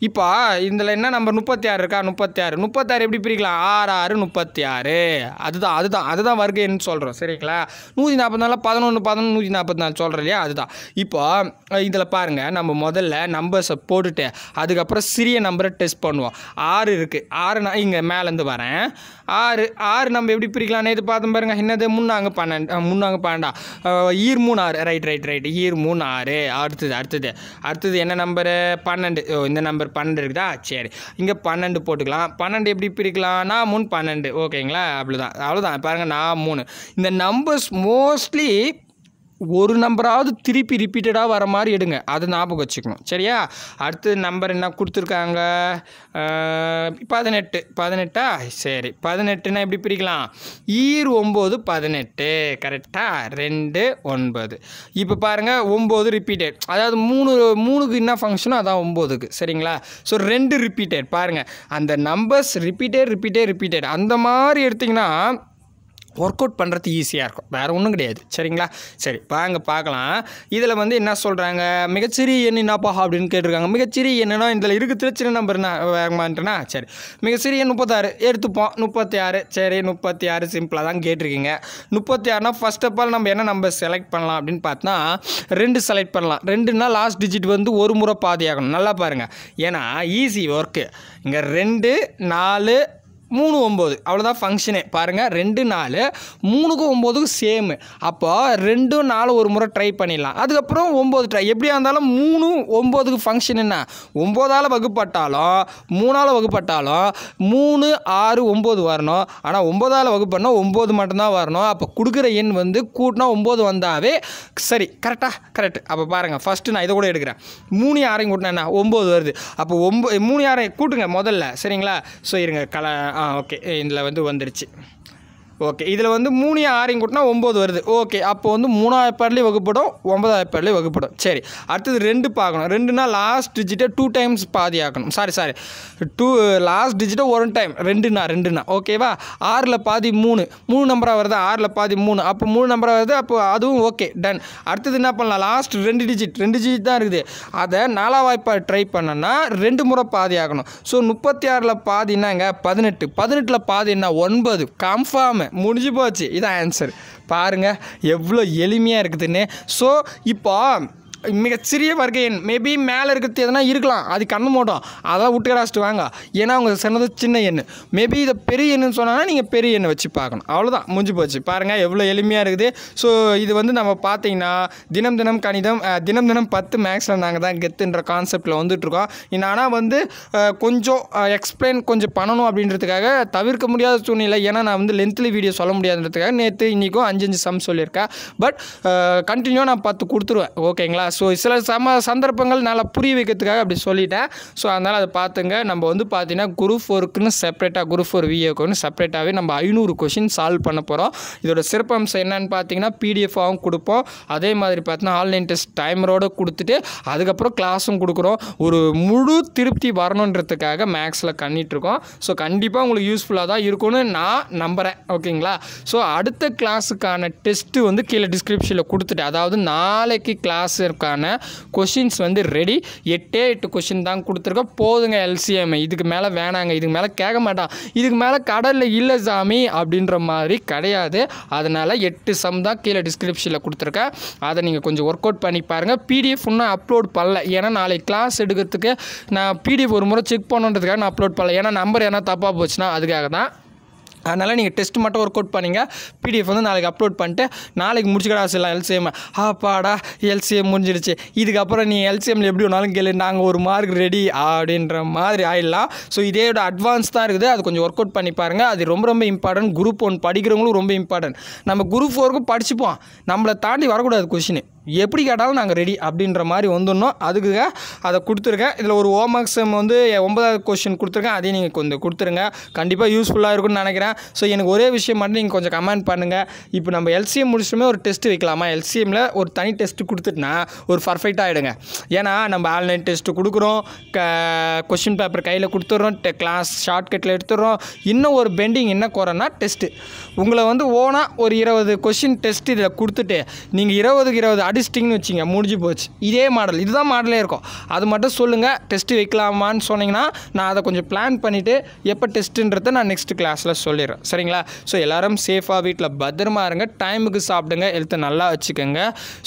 இப்போ இதில் என்ன நம்பர் முப்பத்தி ஆறு இருக்கா முப்பத்தி ஆறு முப்பத்தாறு எப்படி பிரிக்கலாம் ஆறு ஆறு முப்பத்தி ஆறு அதுதான் அதுதான் அதுதான் வருகைன்னு சொல்கிறோம் சரிங்களா நூற்றி நாற்பத்தி நாலில் பதினொன்று பதினொன்று நூற்றி நாற்பத்தி நாலு சொல்கிறோம் இல்லையா அதுதான் இப்போ இதில் பாருங்கள் நம்ம முதல்ல நம்பர்ஸை போட்டுட்டு அதுக்கப்புறம் சிறிய நம்பரை டெஸ்ட் பண்ணுவோம் ஆறு இருக்குது ஆறு நான் இங்கே மேலேருந்து வரேன் ஆறு ஆறு நம்ம எப்படி பிரிக்கலாம் நேற்று பார்த்தோம் பாருங்கள் என்னது முன்னாங்க பன்னெண்டு முன்னாங்க பன்னெண்டா ஈர் மூணு ஆறு ரைட் ரைட் ரைட் ஈர் மூணு ஆறு அடுத்தது அடுத்தது அடுத்தது என்ன நம்பரு பன்னெண்டு இந்த நம்பர் பன்னெண்டு இருக்குதா சரி இங்கே பன்னெண்டு போட்டுக்கலாம் பன்னெண்டு எப்படி பிரிக்கலாம்னா மூணு பன்னெண்டு ஓகேங்களா அவ்வளோதான் அவ்வளோதான் பாருங்கள் நான் மூணு இந்த நம்பர்ஸ் மோஸ்ட்லி ஒரு நம்பராவது திருப்பி ரிப்பீட்டடாக வர மாதிரி எடுங்க அதை ஞாபகம் வச்சுக்கணும் சரியா அடுத்து நம்பர் என்ன கொடுத்துருக்காங்க பதினெட்டு பதினெட்டா சரி பதினெட்டுனா எப்படி பிரிக்கலாம் ஈர் ஒம்பது பதினெட்டு கரெக்டாக ரெண்டு ஒன்பது இப்போ பாருங்கள் ஒம்பது ரிப்பீட்டட் அதாவது மூணு மூணுக்கு என்ன ஃபங்க்ஷனோ அதான் ஒம்போதுக்கு சரிங்களா ஸோ ரெண்டு ரிப்பீட்டட் பாருங்கள் அந்த நம்பர்ஸ் ரிப்பீட்டட் ரிப்பீட்டே ரிப்பீட்டட் அந்த மாதிரி எடுத்திங்கன்னா ஒர்க் அவுட் பண்ணுறது ஈஸியாக இருக்கும் வேறு ஒன்றும் கிடையாது சரிங்களா சரி வாங்க பார்க்கலாம் இதில் வந்து என்ன சொல்கிறாங்க மிகச்சிறிய எண் என்னப்பா அப்படின்னு கேட்டிருக்காங்க மிகச்சிறிய என்னென்னா இதில் இருக்குது சின்ன நம்பர்னா வேகமாட்டேனா சரி மிகச்சிறிய முப்பத்தாறு எடுத்துப்போம் முப்பத்தி ஆறு சரி முப்பத்தி ஆறு சிம்பிளாக தான் கேட்டிருக்கீங்க முப்பத்தி ஆறுனா ஃபஸ்ட் ஆஃப் ஆல் நம்ம என்ன நம்பர் செலக்ட் பண்ணலாம் அப்படின்னு பார்த்தோன்னா ரெண்டு செலக்ட் பண்ணலாம் ரெண்டுனா லாஸ்ட் டிஜிட் வந்து ஒரு முறை பாதியாகணும் நல்லா பாருங்கள் ஏன்னா ஈஸி ஒர்க்கு இங்கே ரெண்டு நாலு மூணு ஒம்பது அவ்வளோதான் ஃபங்க்ஷனே பாருங்கள் ரெண்டு நாலு மூணுக்கும் ஒம்போதுக்கும் சேமு அப்போ ரெண்டும் நாலு ஒரு முறை ட்ரை பண்ணிடலாம் அதுக்கப்புறம் ஒம்பது ட்ரை எப்படியா இருந்தாலும் மூணு ஒம்போதுக்கு ஃபங்க்ஷன் என்ன ஒம்போதால் வகுப்பட்டாலும் மூணால் வகுப்பட்டாலும் மூணு ஆறு ஒம்பது வரணும் ஆனால் ஒம்போதால் வகுப்படணும் ஒம்பது மட்டும்தான் வரணும் அப்போ கொடுக்குற எண் வந்து கூட்டினா ஒம்பது வந்தாவே சரி கரெக்டாக கரெக்ட் அப்போ பாருங்கள் ஃபஸ்ட்டு நான் இதை கூட எடுக்கிறேன் மூணு யாரையும் கூட்டினா என்ன ஒம்பது வருது அப்போ ஒம்பது மூணு யாரையும் கூட்டுங்க முதல்ல சரிங்களா ஸோ இருங்க கல ஆ ஓகே இதில் வந்து வந்துடுச்சு ஓகே இதில் வந்து மூணு ஆறையும் கூட்டினா ஒம்பது வருது ஓகே அப்போ வந்து மூணாவது பேர்லேயும் வகுப்படும் ஒன்பதாவது பேர்லேயும் வகுப்படும் சரி அடுத்தது ரெண்டு பார்க்கணும் ரெண்டுனா லாஸ்ட் டிஜிட்டை டூ டைம்ஸ் பாதி ஆக்கணும் சாரி சாரி டூ லாஸ்ட் டிஜிட்டை ஒரு டைம் ரெண்டுனா ரெண்டுனா ஓகேவா ஆறில் பாதி மூணு மூணு நம்பராக வருது ஆறில் பாதி மூணு அப்போ மூணு நம்பராக வருது அப்போ அதுவும் ஓகே டன் அடுத்தது என்ன பண்ணலாம் லாஸ்ட் ரெண்டு டிஜிட் ரெண்டு டிஜிட் தான் இருக்குது அதை நாலாவது வாய்ப்பாக ட்ரை பண்ணனா ரெண்டு முறை பாதி ஆகணும் ஸோ முப்பத்தி ஆறில் பாதி என்னங்க பதினெட்டு பதினெட்டில் பாதி என்ன ஒன்பது கன்ஃபார்மு முடிஞ்சு போச்சு இதான் ஆன்சர் பாருங்கள் எவ்வளோ எளிமையாக இருக்குதுன்னு ஸோ இப்போ மிகச்சிறிய பறக்கை எண் மேபி மேலே இருக்கிறது எதனா இருக்கலாம் அது கண்ணு மூட்டம் அதான் விட்டுக்கராச்சிட்டு வாங்க ஏன்னா அவங்க சொன்னது சின்ன எண் மேபி இதை பெரிய எண்ணுன்னு சொன்னால் நீங்கள் பெரிய எண்ணை வச்சு பார்க்கணும் அவ்வளோதான் முடிஞ்சு போச்சு பாருங்கள் எவ்வளோ எளிமையாக இருக்குது ஸோ இது வந்து நம்ம பார்த்தீங்கன்னா தினம் தினம் கணிதம் தினம் தினம் பத்து மேக்ஸில் நாங்கள் தான் கெத்துன்ற கான்செப்டில் வந்துட்டுருக்கோம் ஆனால் வந்து கொஞ்சம் எக்ஸ்பிளைன் கொஞ்சம் பண்ணணும் அப்படின்றதுக்காக தவிர்க்க முடியாத சூழ்நிலை ஏன்னா நான் வந்து லென்த்லி வீடியோ சொல்ல முடியாதுன்றதுக்காக நேற்று இன்றைக்கும் அஞ்சு அஞ்சு சம் சொல்லியிருக்கேன் பட் கண்டினியூவாக நான் பத்து கொடுத்துருவேன் ஓகேங்களா ஸோ சில சம சந்தர்ப்பங்கள் நல்லா புரிய வைக்கிறதுக்காக அப்படி சொல்லிட்டேன் ஸோ அதனால் அதை பார்த்துங்க நம்ம வந்து பார்த்தீங்கன்னா குரூப் ஃபோருக்குன்னு செப்பரேட்டாக குரூப் ஃபோர் விஏக்குன்னு செப்பரேட்டாகவே நம்ம ஐநூறு கொஷின் சால்வ் பண்ண போகிறோம் இதோட சிறப்பம்சம் என்னென்னு பார்த்தீங்கன்னா பிடிஎஃபாகவும் கொடுப்போம் அதே மாதிரி பார்த்தீங்கன்னா ஆன்லைன் டெஸ்ட் டைமரோடு கொடுத்துட்டு அதுக்கப்புறம் கிளாஸும் கொடுக்குறோம் ஒரு முழு திருப்தி வரணுன்றதுக்காக மேக்ஸில் கண்ணிட்டுருக்கோம் ஸோ கண்டிப்பாக உங்களுக்கு யூஸ்ஃபுல்லாக தான் இருக்கும்னு நான் நம்புகிறேன் ஓகேங்களா ஸோ அடுத்த கிளாஸுக்கான டெஸ்ட்டு வந்து கீழே டிஸ்கிரிப்ஷனில் கொடுத்துட்டு அதாவது நாளைக்கு கிளாஸ் இருக்கும் எல்சிஎம்க்கான கொஷின்ஸ் வந்து ரெடி எட்டே எட்டு கொஷின் தான் கொடுத்துருக்கோம் போதுங்க எல்சிஎம் இதுக்கு மேலே வேணாங்க இதுக்கு மேலே கேட்க மாட்டான் இதுக்கு மேலே கடலில் இல்லை சாமி அப்படின்ற மாதிரி கிடையாது அதனால் எட்டு சம் தான் கீழே டிஸ்கிரிப்ஷனில் கொடுத்துருக்கேன் அதை நீங்கள் கொஞ்சம் ஒர்க் அவுட் பண்ணி பாருங்கள் பிடிஎஃப் இன்னும் அப்லோட் பண்ணல ஏன்னா நாளைக்கு கிளாஸ் எடுக்கிறதுக்கு நான் பிடிஎஃப் ஒரு முறை செக் பண்ணுன்றதுக்காக நான் அப்லோட் பண்ணல ஏன்னா நம்பர் ஏன்னா தப்பாக போச்சுன்னா அதுக்காக தான் அதனால் நீங்கள் டெஸ்ட் மட்டும் ஒர்க் அவுட் பண்ணிங்க பிடிஎஃப் வந்து நாளைக்கு அப்லோட் பண்ணிட்டு நாளைக்கு முடிச்சுக்கடா செய்யலாம் எல்சிஎம் ஆப்பாடா எல்சிஎம் முடிஞ்சிடுச்சு இதுக்கப்புறம் நீ எல்சிஎம்மில் எப்படி ஒன்றாலும் கேளு நாங்கள் ஒரு மார்க் ரெடி அப்படின்ற மாதிரி ஆயிடலாம் ஸோ இதேயோட அட்வான்ஸ் தான் இருக்குது அது கொஞ்சம் ஒர்க் அவுட் பண்ணி பாருங்கள் அது ரொம்ப ரொம்ப இம்பார்ட்டன்ட் குரூப் ஒன் படிக்கிறவங்களும் ரொம்ப இம்பார்ட்டன்ட் நம்ம குரூப் ஃபோருக்கும் படிச்சுப்போம் நம்மளை தாண்டி வரக்கூடாது கொஷின் எப்படி கேட்டாலும் நாங்கள் ரெடி அப்படின்ற மாதிரி வந்துடணும் அதுக்குங்க அதை கொடுத்துருக்கேன் இதில் ஒரு ஹோம் ஒர்க்ஸ் வந்து ஒன்பதாவது கொஸ்டின் கொடுத்துருக்கேன் அதையும் நீங்கள் கொஞ்சம் கொடுத்துருங்க கண்டிப்பாக யூஸ்ஃபுல்லாக இருக்கும்னு நினைக்கிறேன் ஸோ எனக்கு ஒரே விஷயம் மட்டும் நீங்கள் கொஞ்சம் கமெண்ட் பண்ணுங்கள் இப்போ நம்ம எல்சிஎம் முடிச்சுமே ஒரு டெஸ்ட் வைக்கலாமா எல்சிஎம்மில் ஒரு தனி டெஸ்ட் கொடுத்துட்டுனா ஒரு பர்ஃபெக்டாக ஆகிடுங்க ஏன்னா நம்ம ஆன்லைன் டெஸ்ட்டு கொடுக்குறோம் க கொஷின் பேப்பர் கையில் கொடுத்துட்றோம் டெ கிளாஸ் ஷார்ட்கட்டில் எடுத்துடுறோம் இன்னும் ஒரு பெண்டிங் என்ன குறைன்னா டெஸ்ட்டு உங்களை வந்து ஓனாக ஒரு இருபது கொஷின் டெஸ்ட் இதில் கொடுத்துட்டு நீங்கள் இருபதுக்கு இருபது அடிச்சிட்டிங்கன்னு வச்சுங்க முடிஞ்சு போச்சு இதே மாடல் இதுதான் மாடலே இருக்கும் அது மட்டும் சொல்லுங்கள் டெஸ்ட்டு வைக்கலாமான்னு சொன்னீங்கன்னா நான் அதை கொஞ்சம் பிளான் பண்ணிவிட்டு எப்போ டெஸ்ட்டுன்றதை நான் நெக்ஸ்ட் கிளாஸில் சொல்லிடுறேன் சரிங்களா ஸோ எல்லோரும் சேஃபாக வீட்டில் பத்திரமா இருங்க டைமுக்கு சாப்பிடுங்க ஹெல்த்தை நல்லா வச்சுக்கோங்க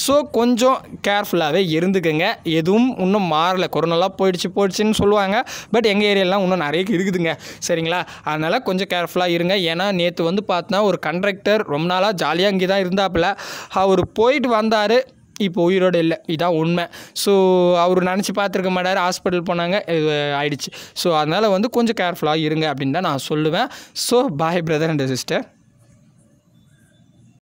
ஸோ கொஞ்சம் கேர்ஃபுல்லாகவே இருந்துக்கோங்க எதுவும் இன்னும் மாறலை கொரோனாலாம் போயிடுச்சு போயிடுச்சுன்னு சொல்லுவாங்க பட் எங்கள் ஏரியாலாம் இன்னும் நிறைய இருக்குதுங்க சரிங்களா அதனால் கொஞ்சம் கேர்ஃபுல்லாக இருங்க ஏன்னா நேற்று வந்து பார்த்தோன்னா ஒரு கண்ட்ரக்டர் ரொம்ப நாளாக ஜாலியாக இங்கே தான் இருந்தாப்புல அவர் போயிட்டு வந்தார் இப்போ உயிரோடு இல்லை இதான் உண்மை ஸோ அவர் நினச்சி பார்த்துருக்க மாட்டார் ஹாஸ்பிட்டல் போனாங்க இது ஆயிடுச்சு ஸோ அதனால் வந்து கொஞ்சம் கேர்ஃபுல்லாக இருங்க அப்படின்னு தான் நான் சொல்லுவேன் so boy brother and sister